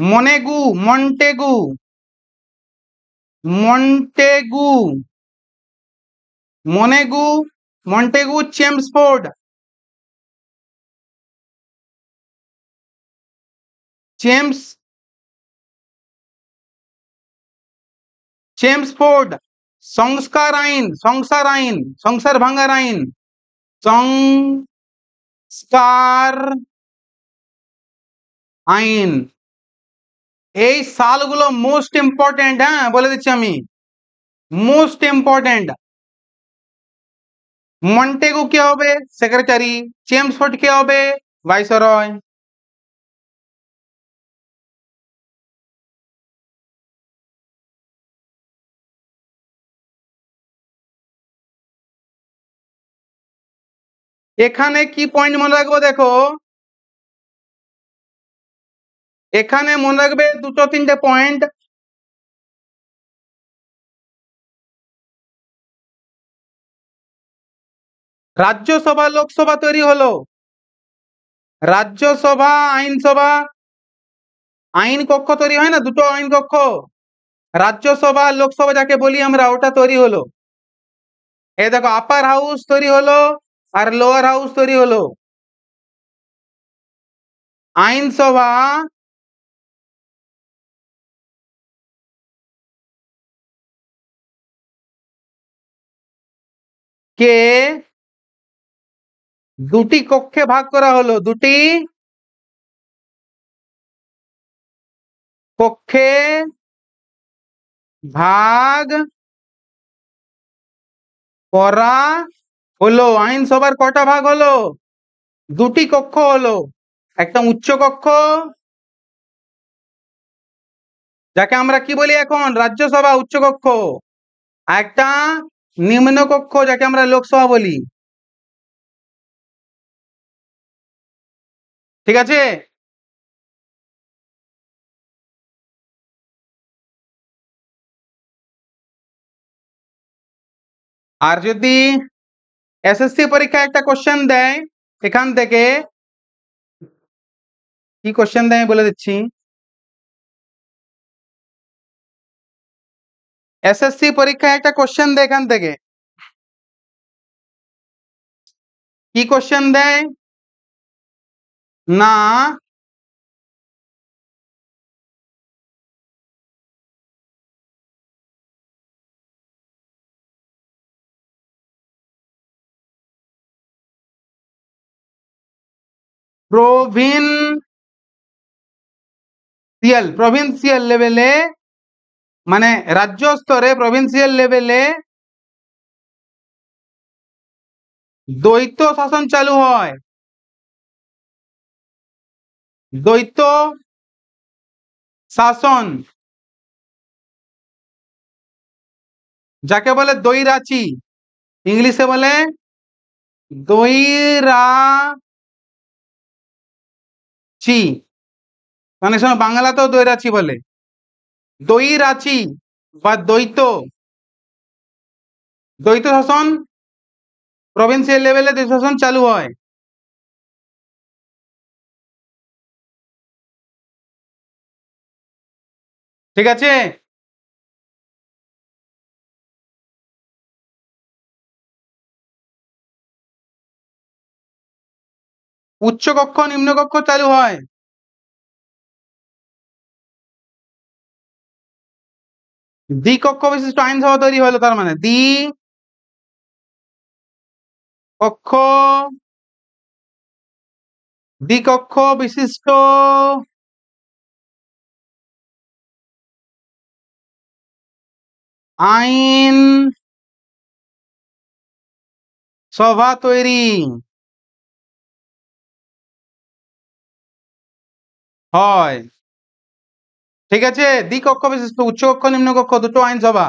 S1: Montagu Montagu Montagu Montagu Montagu Chelmsford चेम्स चेम्सफोर्ड संस्कार आईन संसार संसार आईन संस्कार आइन এই সাল গুলো মোস্ট ইম্পর্ট্যান্ট আ বলে দিচ্ছি আমি মোস্ট ইম্পর্ট্যান্ট মন্টেগো কি হবে সেক্রেটারি চেমসফোর্ড কি হবে ভাইস রয় এখানে কি পয়েন্ট মনে রাখবো দেখো এখানে মনে রাখবে দুটো তিনটে পয়েন্ট রাজ্যসভা লোকসভা তৈরি হলো রাজ্যসভা আইনসভা আইন কক্ষ তৈরি হয় না
S2: দুটো আইন কক্ষ রাজ্যসভা লোকসভা যাকে বলি আমরা ওটা তৈরি হলো
S1: এ দেখো আপার হাউস তৈরি হলো আর লোয়ার হাউস তৈরি হলো আইনসভা কে দুটি কক্ষে ভাগ করা হলো দুটি কক্ষে ভাগ করা হলো আইনসভার কটা ভাগ হলো দুটি কক্ষ হলো একটা উচ্চ কক্ষ
S2: যাকে আমরা কি বলি এখন রাজ্যসভা উচ্চকক্ষ একটা
S1: নিম্নকক্ষকে যাকে আমরা লোকসভা বলি ঠিক আছে আর যদি এসএসসি পরীক্ষা একটা क्वेश्चन दे এখান থেকে কি क्वेश्चन दे বলে দিচ্ছি एसएससी परीक्षा एक क्वेश्चन देखान क्वेश्चन दे ना प्रोविंसियल प्रोविंसियल लेवल মানে রাজ্য স্তরে প্রভিন্সিয়াল লেভেলে দ্বৈত শাসন চালু হয় দ্বৈত শাসন যাকে বলে দৈরাচি ইংলিশে বলে দৈরাচি মানে বাংলাতেও দৈরাচি বলে রাচি বা দ্বৈত দ্বৈত শাসন প্রভিন্সিয়াল লেভেলে দ্বৈত শাসন চালু হয় ঠিক আছে উচ্চকক্ষ নিম্নকক্ষ চালু হয় দ্বিকক্ষ বিশিষ্ট আইনসভা তৈরি হলো তার মানে দ্বি কক্ষ দ্বিকক্ষ বিশিষ্ট আইন সভা তৈরি হয় ঠিক আছে দ্বিকক্ষ বিশিষ্ট উচ্চ কক্ষ নিম্ন কক্ষ দুটো আইনসভা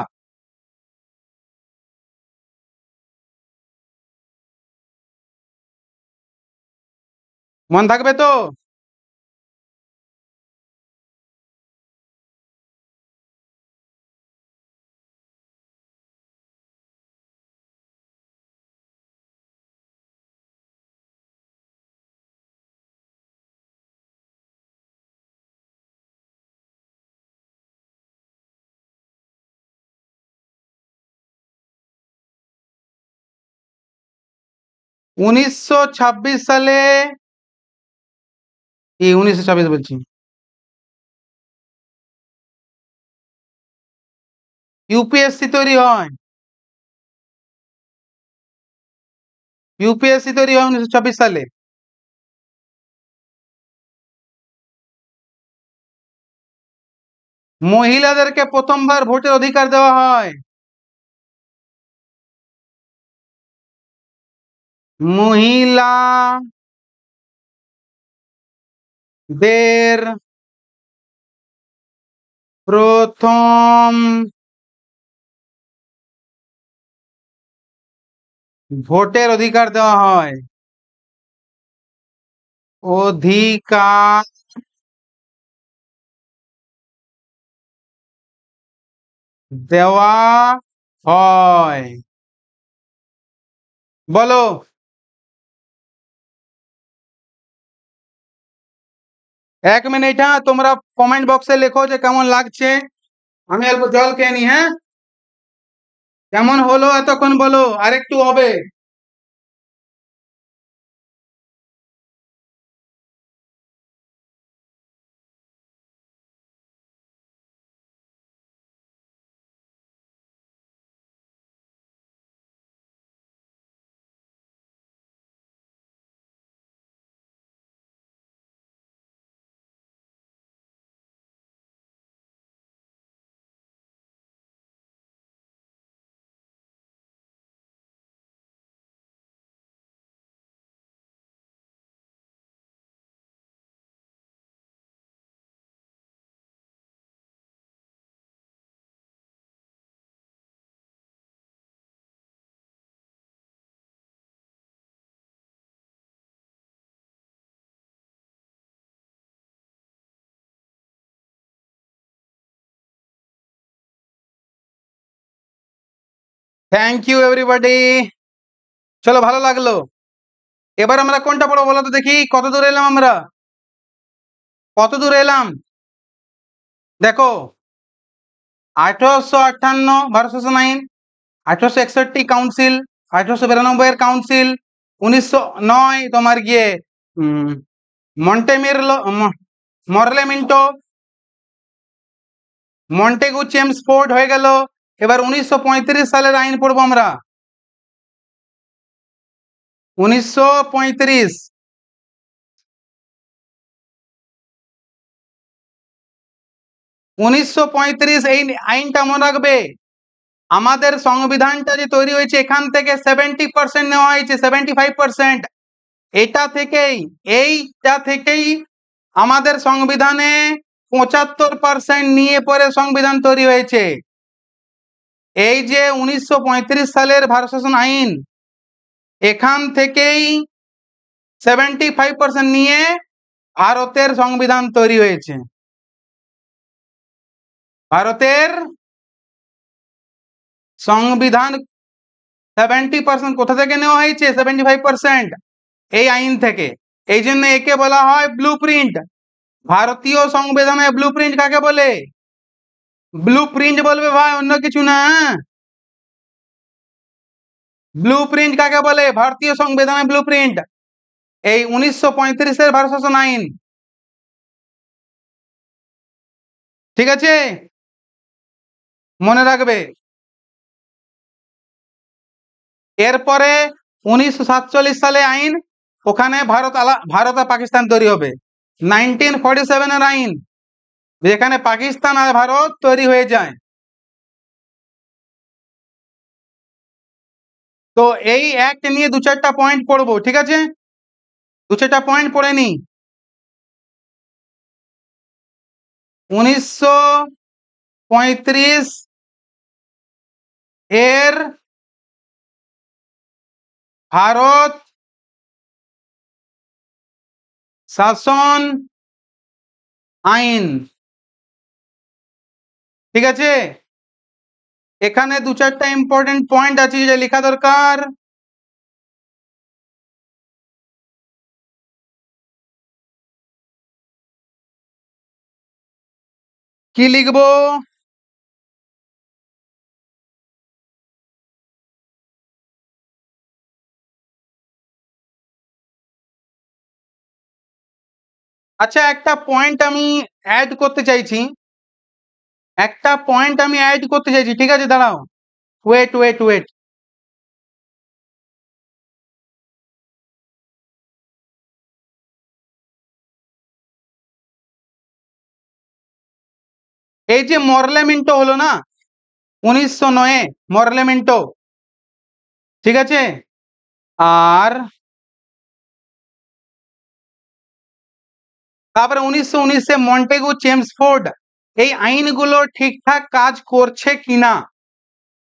S1: মন থাকবে তো উনিশশো সালে এই উনিশশো ছাব্বিশ বলছি ইউপিএসসি তৈরি হয় ইউপিএসসি তৈরি হয় উনিশশো সালে মহিলাদেরকে প্রথমবার ভোটের অধিকার দেওয়া হয় মহিলা দের প্রথম ভোটের অধিকার দেওয়া হয় অধিকার দেওয়া হয় বলো एक मिनट हाँ तुम्हारा कमेंट बक्स लेखो कम लगे हमें जल खेनी हाँ कम हलो यो तो अरेक्टू থ্যাংক ইউ এভরিবডি চলো ভালো লাগলো এবার আমরা কোনটা পড়বো বলো তো দেখি কত দূর এলাম আমরা কত দূর এলাম দেখো আঠারোশো আটান্ন বারোশো নাইন আঠারোশো একষট্টি
S2: কাউন্সিল আঠারোশো বিরানব্বই এর কাউন্সিল উনিশশো নয় তোমার গিয়ে মন্টেমির মরলেমিন্টো
S1: মন্টেগু চেমস ফোর্ড হয়ে গেল এবার উনিশশো সালের আইন পড়বো আমরা উনিশশো উনিশশো এই আইনটা মনে রাখবে আমাদের সংবিধানটা যে তৈরি হয়েছে
S2: এখান থেকে সেভেন্টি পার্সেন্ট নেওয়া হয়েছে সেভেন্টি ফাইভ পার্সেন্ট এটা থেকেই এইটা থেকেই আমাদের সংবিধানে পঁচাত্তর পার্সেন্ট নিয়ে পরে সংবিধান তৈরি হয়েছে এই যে উনিশশো সালের ভারত
S1: শাসন আইন এখান থেকেই সেভেন্টি ফাইভ পার্সেন্ট নিয়ে ভারতের সংবিধান তৈরি হয়েছে ভারতের সংবিধান
S2: সেভেন্টি পার্সেন্ট কোথা থেকে নেওয়া হয়েছে সেভেন্টি ফাইভ পার্সেন্ট এই আইন থেকে এই জন্য একে বলা হয় ব্লু প্রিন্ট ভারতীয় সংবিধানে ব্লু প্রিন্ট কাকে বলে ব্লু প্রিন্ট বলবে ভাই অন্য কিছু না
S1: ব্লু প্রিন্ট কাকে বলে ভারতীয় সংবিধানের ব্লু প্রিন্ট এই উনিশশো পঁয়ত্রিশের ভারত শাসন আইন ঠিক আছে মনে রাখবে এরপরে উনিশশো সালে আইন ওখানে ভারত আলা ভারত আর পাকিস্তান তৈরি হবে নাইনটিন ফর্টি সেভেনের আইন যেখানে পাকিস্তান আর ভারত তৈরি হয়ে যায় তো এই অ্যাক্ট নিয়ে দু চারটা পয়েন্ট পড়বো ঠিক আছে দু চারটা পয়েন্ট পড়ে নি উনিশশো এর ভারত শাসন আইন ঠিক আছে এখানে দু চারটা ইম্পর্টেন্ট পয়েন্ট আছে যেটা লেখা দরকার কি লিখবো আচ্ছা একটা পয়েন্ট আমি অ্যাড করতে চাইছি একটা পয়েন্ট আমি অ্যাড করতে চাইছি ঠিক আছে দাঁড়াও ওয়েট ওয়েট ওয়েট এই যে মরলেমিন্টো হলো না উনিশশো নয় মরলেমিন্টো ঠিক আছে আর তারপরে উনিশশো উনিশে মন্টেগু চেমসফোর্ড এই আইনগুলো
S2: ঠিকঠাক কাজ করছে কিনা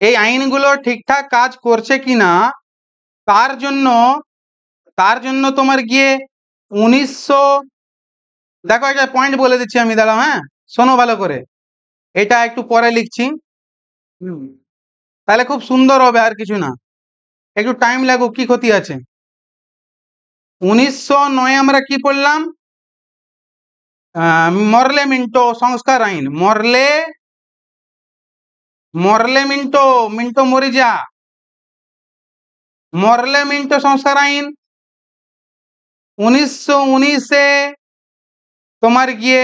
S2: এই আইনগুলো ঠিকঠাক কাজ করছে কিনা তার জন্য তার জন্য তোমার গিয়ে উনিশশো দেখো একটা পয়েন্ট বলে দিচ্ছি আমি দাঁড়াও হ্যাঁ শোনো ভালো করে এটা একটু পরে লিখছি তাহলে খুব সুন্দর হবে আর কিছু না একটু টাইম লাগুক কি ক্ষতি আছে উনিশশো নয় আমরা কি
S1: পড়লাম मॉर्ले मिंटो संस्कार आईन मॉर्ले मॉर्ले मिंटो मिंटो मोरिजा मॉर्ले मिंटो संस्कार आईन उन्नीस
S2: से तुम्हारे किए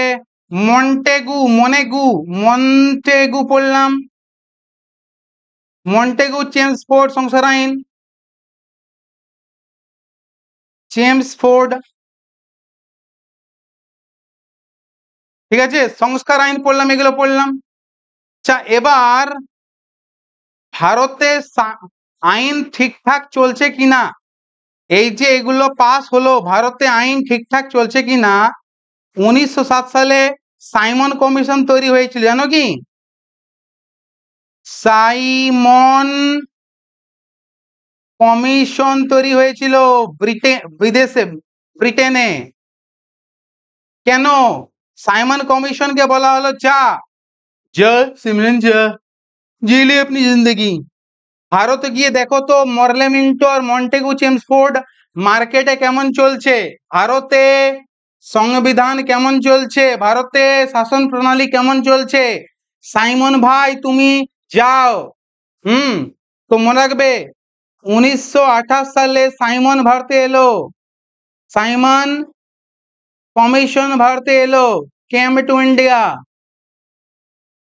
S2: মন্টেগু मोनेगु
S1: মন্টেগু পড়লাম মন্টেগু चेम्स फोर्ड সংসার आईन चेम्स फोर्ड ঠিক আছে সংস্কার আইন পড়লাম এগুলো পড়লাম আচ্ছা এবার ভারতে আইন
S2: ঠিকঠাক চলছে কিনা এই যে এগুলো পাস হলো ভারতে আইন ঠিকঠাক চলছে কিনা উনিশশো সালে সাইমন কমিশন তৈরি হয়েছিল জানো কি সাইমন কমিশন তৈরি হয়েছিল ব্রিটেন বিদেশে ব্রিটেনে কেন সাইমন কমিশনকে বলা হলো চা জ সিমরন জিলি আপনি জিন্দগি ভারতে গিয়ে দেখো তো মরলেমিন্টর মন্টেগু চেমসফোর্ড মার্কেটে কেমন চলছে ভারতে সংবিধান কেমন চলছে ভারতে শাসন প্রণালী কেমন চলছে সাইমন ভাই তুমি যাও হুম তো মনে রাখবে উনিশশো সালে সাইমন ভারতে এলো সাইমন কমিশন ভারতে এলো কেম টু ইন্ডিয়া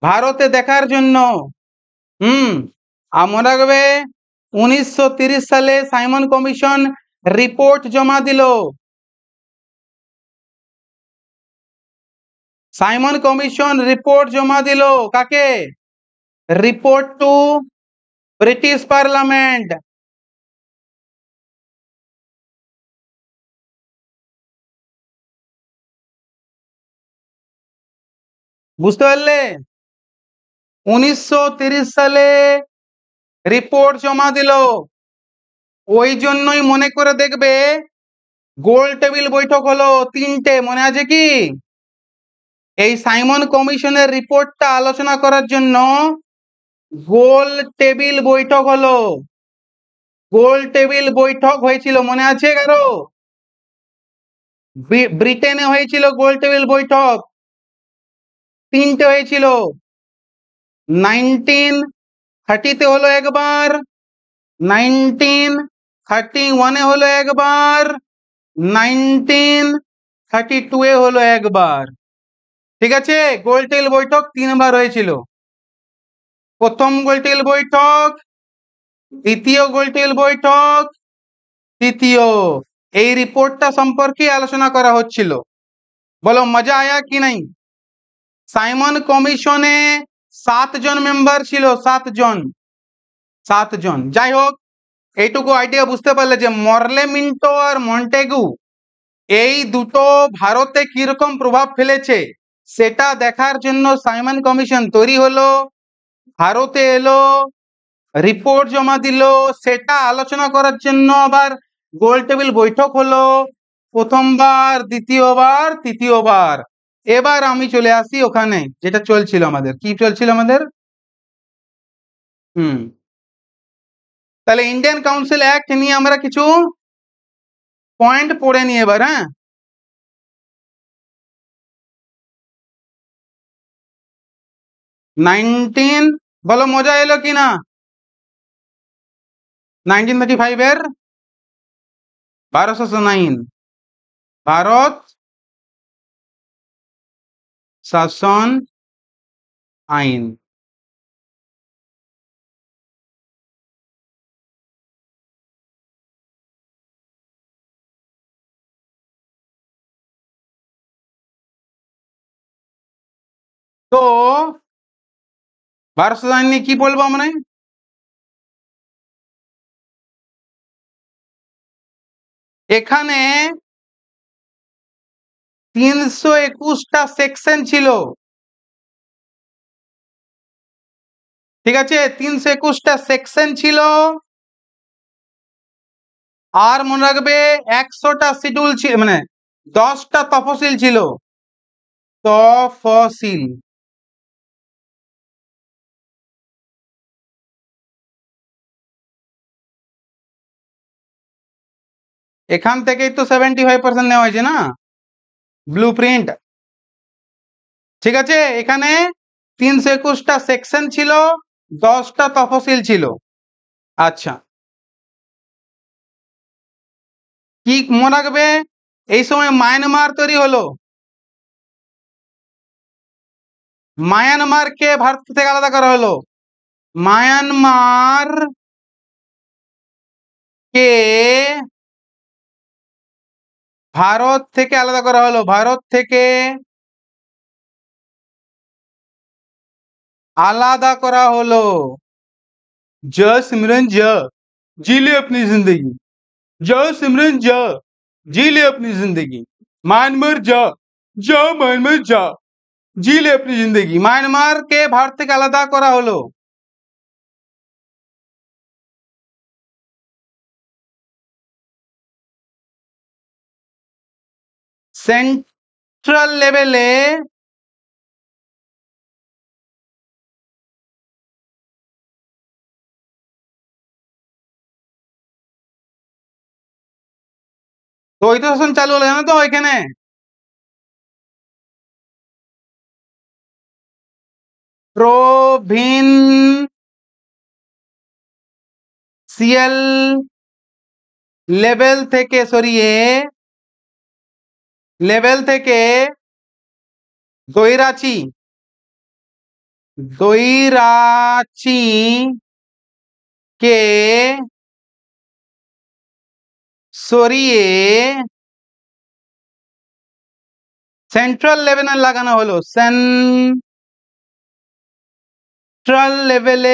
S2: ভারতে দেখার জন্য হুম মনে রাখবে উনিশশো সালে সাইমন কমিশন রিপোর্ট জমা দিল
S1: সাইমন কমিশন রিপোর্ট জমা দিল কাকে রিপোর্ট টু ব্রিটিশ পার্লামেন্ট বুঝতে পারলে উনিশশো সালে রিপোর্ট জমা দিল
S2: ওই জন্যই মনে করে দেখবে গোল টেবিল বৈঠক হলো তিনটে মনে আছে কি এই সাইমন কমিশনের রিপোর্টটা আলোচনা করার জন্য গোল টেবিল বৈঠক হলো গোল টেবিল বৈঠক হয়েছিল মনে আছে কারো ব্রিটেনে হয়েছিল গোল টেবিল বৈঠক তিনটে হয়েছিল নাইনটিন থার্টিতে হলো একবার নাইনটিন থার্টি ওয়ানে হলো একবার নাইনটিন থার্টি টু এ হলো একবার ঠিক আছে গোলটেল বৈঠক তিনবার হয়েছিল প্রথম গোলটেল বৈঠক দ্বিতীয় গোলটেল বৈঠক তৃতীয় এই রিপোর্টটা সম্পর্কে আলোচনা করা হচ্ছিল বলো মজা আয়া কি নাই সাইমন কমিশনে সাতজন মেম্বার ছিল সাতজন সাতজন যাই হোক এইটুকু আইডিয়া বুঝতে পারলে যে মরলে মিন্টো আর মন্টেগু এই দুটো ভারতে কিরকম প্রভাব ফেলেছে সেটা দেখার জন্য সাইমন কমিশন তৈরি হলো ভারতে এলো রিপোর্ট জমা দিল সেটা আলোচনা করার জন্য আবার গোল টেবিল বৈঠক হলো প্রথমবার দ্বিতীয়বার তৃতীয়বার এবার আমি চলে আসি ওখানে যেটা চলছিল আমাদের
S1: কি চলছিল আমাদের হুম তাহলে ইন্ডিয়ান কাউন্সিল অ্যাক্ট নিয়ে আমরা কিছু পয়েন্ট পড়ে নিই এবার হ্যাঁ নাইনটিন বলো মজা এলো কি না নাইনটিন থার্টি ফাইভ এর বারোশো নাইন ভারত शासन आईन तो भारत संसद आईन की बोलब हमने एखने তিনশো একুশটা সেকশন ছিল ঠিক আছে তিনশো একুশটা সেকশন ছিল আর মনে রাখবে একশোটা শিডিউল ছিল মানে দশটা তফসিল ছিল তফসিল এখান থেকেই তো সেভেন্টি ফাইভ পার্সেন্ট নেওয়া হয়েছে না ব্লু ঠিক আছে এখানে তিনশো একুশটা সেকশন ছিল দশটা তফসিল ছিল আচ্ছা কি মনে রাখবে এই সময় মায়ানমার তৈরি হলো মায়ানমারকে ভারত থেকে আলাদা করা হলো মায়ানমার কে ভারত থেকে আলাদা हलो भारत थे থেকে আলাদা করা হলো ज सिमरन ज
S2: जी ले अपनी जिंदगी ज सिमरन ज जी ले अपनी जिंदगी
S1: म्यांमार ज ज म्यांमार ज जी ले अपनी जिंदगी म्यांमार के भारत থেকে আলাদা करा हलो सेंट्रल लेवल ए तो इधर से चालू লাগেনা তো ওখানে প্রো ভিন সিএল লেভেল থেকে সরিয়ে লেভেল থেকে দোইরাচি দোইরাচি কে সরিয়ে সেন্ট্রাল লেভেলে লাগানো হলো সেন্ট্রাল লেভেলে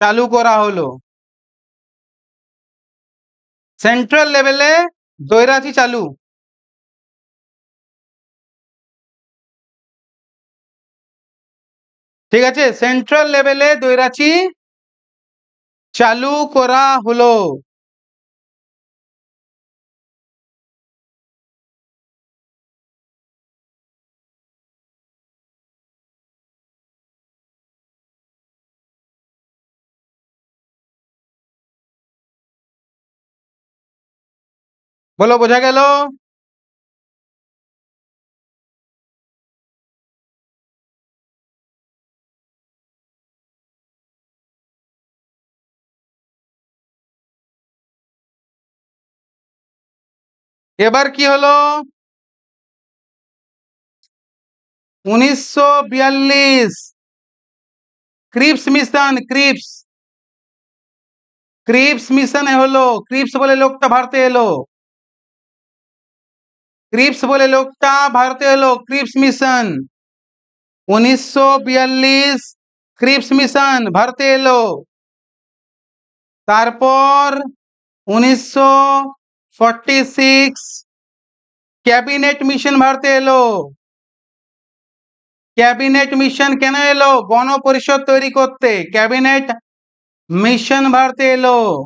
S1: চালু করা হলো সেন্ট্রাল লেভেলে দ্বৈরাথি চালু ঠিক আছে সেন্ট্রাল লেভেলে দ্বৈরাচি চালু করা হলো बोलो बुझा गल एबार की हलो Cripps mission Cripps Cripps mission हलो क्रिप्स बोले लोकता तो भारत एलो क्रिप्स बोले लोग
S2: क्या भारतीय लोग क्रिप्स मिशन उन्नीस क्रिप्स मिशन भारतीय लोग तारपर 1946 कैबिनेट मिशन भारतीय लोग कैबिनेट मिशन क्या एलो गणपरिषद
S1: तैरी करते कैबिनेट मिशन भारतीय लोग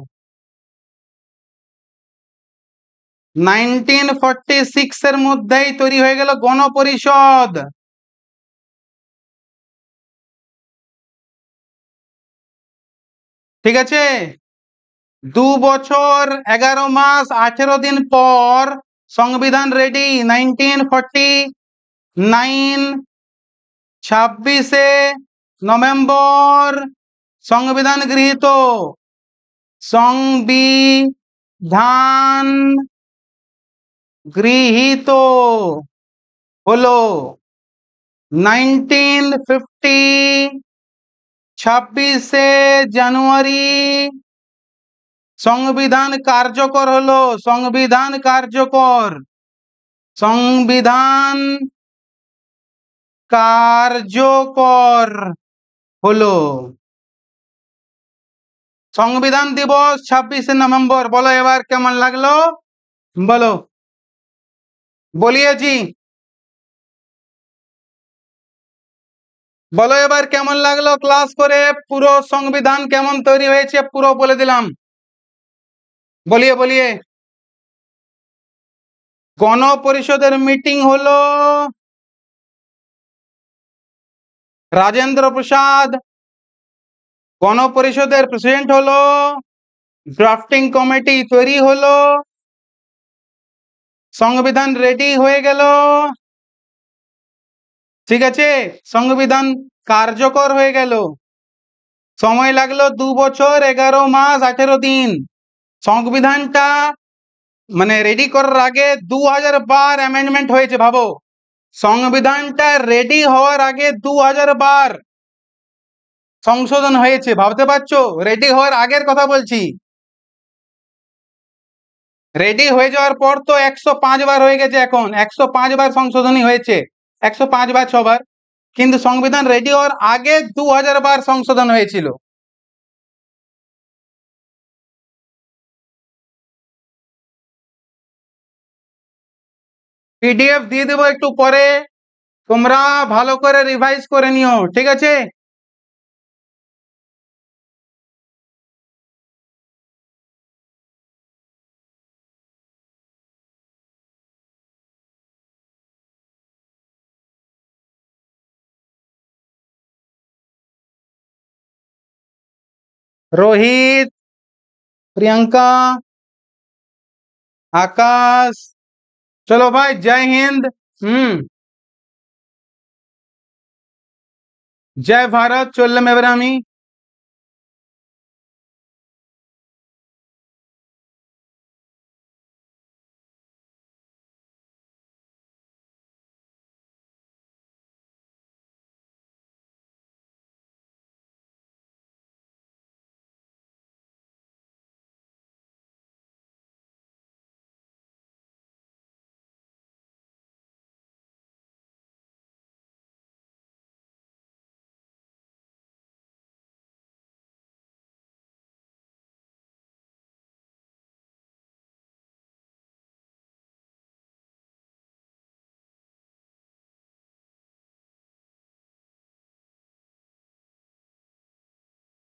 S1: নাইনটিন ফর্টি সিক্স এর মধ্যেই তৈরি হয়ে গেল গণপরিষদ ঠিক আছে দু বছর
S2: এগারো মাস আঠেরো দিন পর সংবিধান রেডি নাইনটিন ফর্টি নাইন ছাব্বিশে নভেম্বর সংবিধান গৃহীত
S1: সংবিধান गृहीतो बोलो फिफ्टी
S2: छब्बीस जनवरी संविधान कार्यकर हलो संविधान कार्यकर संविधान
S1: कार्यकर हलो संविधान दिवस छब्बीस नवंबर बोलो एबार केमन लगलो बोलो বলিয়ে জি বলো এবার কেমন লাগলো ক্লাস করে পুরো সংবিধান কেমন তৈরি হয়েছে পুরো বলে দিলাম বলিয়ে বলিয়ে গণপরিষদের মিটিং হলো রাজেন্দ্র প্রসাদ গণপরিষদের প্রেসিডেন্ট হলো ড্রাফটিং কমিটি
S2: তৈরি হলো সংবিধান রেডি হয়ে গেল ঠিক আছে সংবিধান কার্যকর হয়ে গেল সময় লাগলো দু বছর এগারো মাস আঠেরো দিন সংবিধানটা মানে রেডি করার আগে দু হাজার বার অ্যামেন্ডমেন্ট হয়েছে ভাবো সংবিধানটা রেডি হওয়ার আগে দু হাজার বার সংশোধন হয়েছে ভাবতে পারছো রেডি হওয়ার আগের কথা বলছি রেডি হয়ে যাওয়ার পর তো একশো বার হয়ে গেছে এখন একশো বার
S1: সংশোধনী হয়েছে একশো বার ছবার কিন্তু সংবিধান রেডি হওয়ার আগে দু বার সংশোধন হয়েছিল পিডিএফ দিয়ে দেবো একটু পরে তোমরা ভালো করে রিভাইজ করে নিও ঠিক আছে रोहित प्रियंका आकाश चलो भाई जय हिंद हम्म जय भारत चोल्लम एवरामी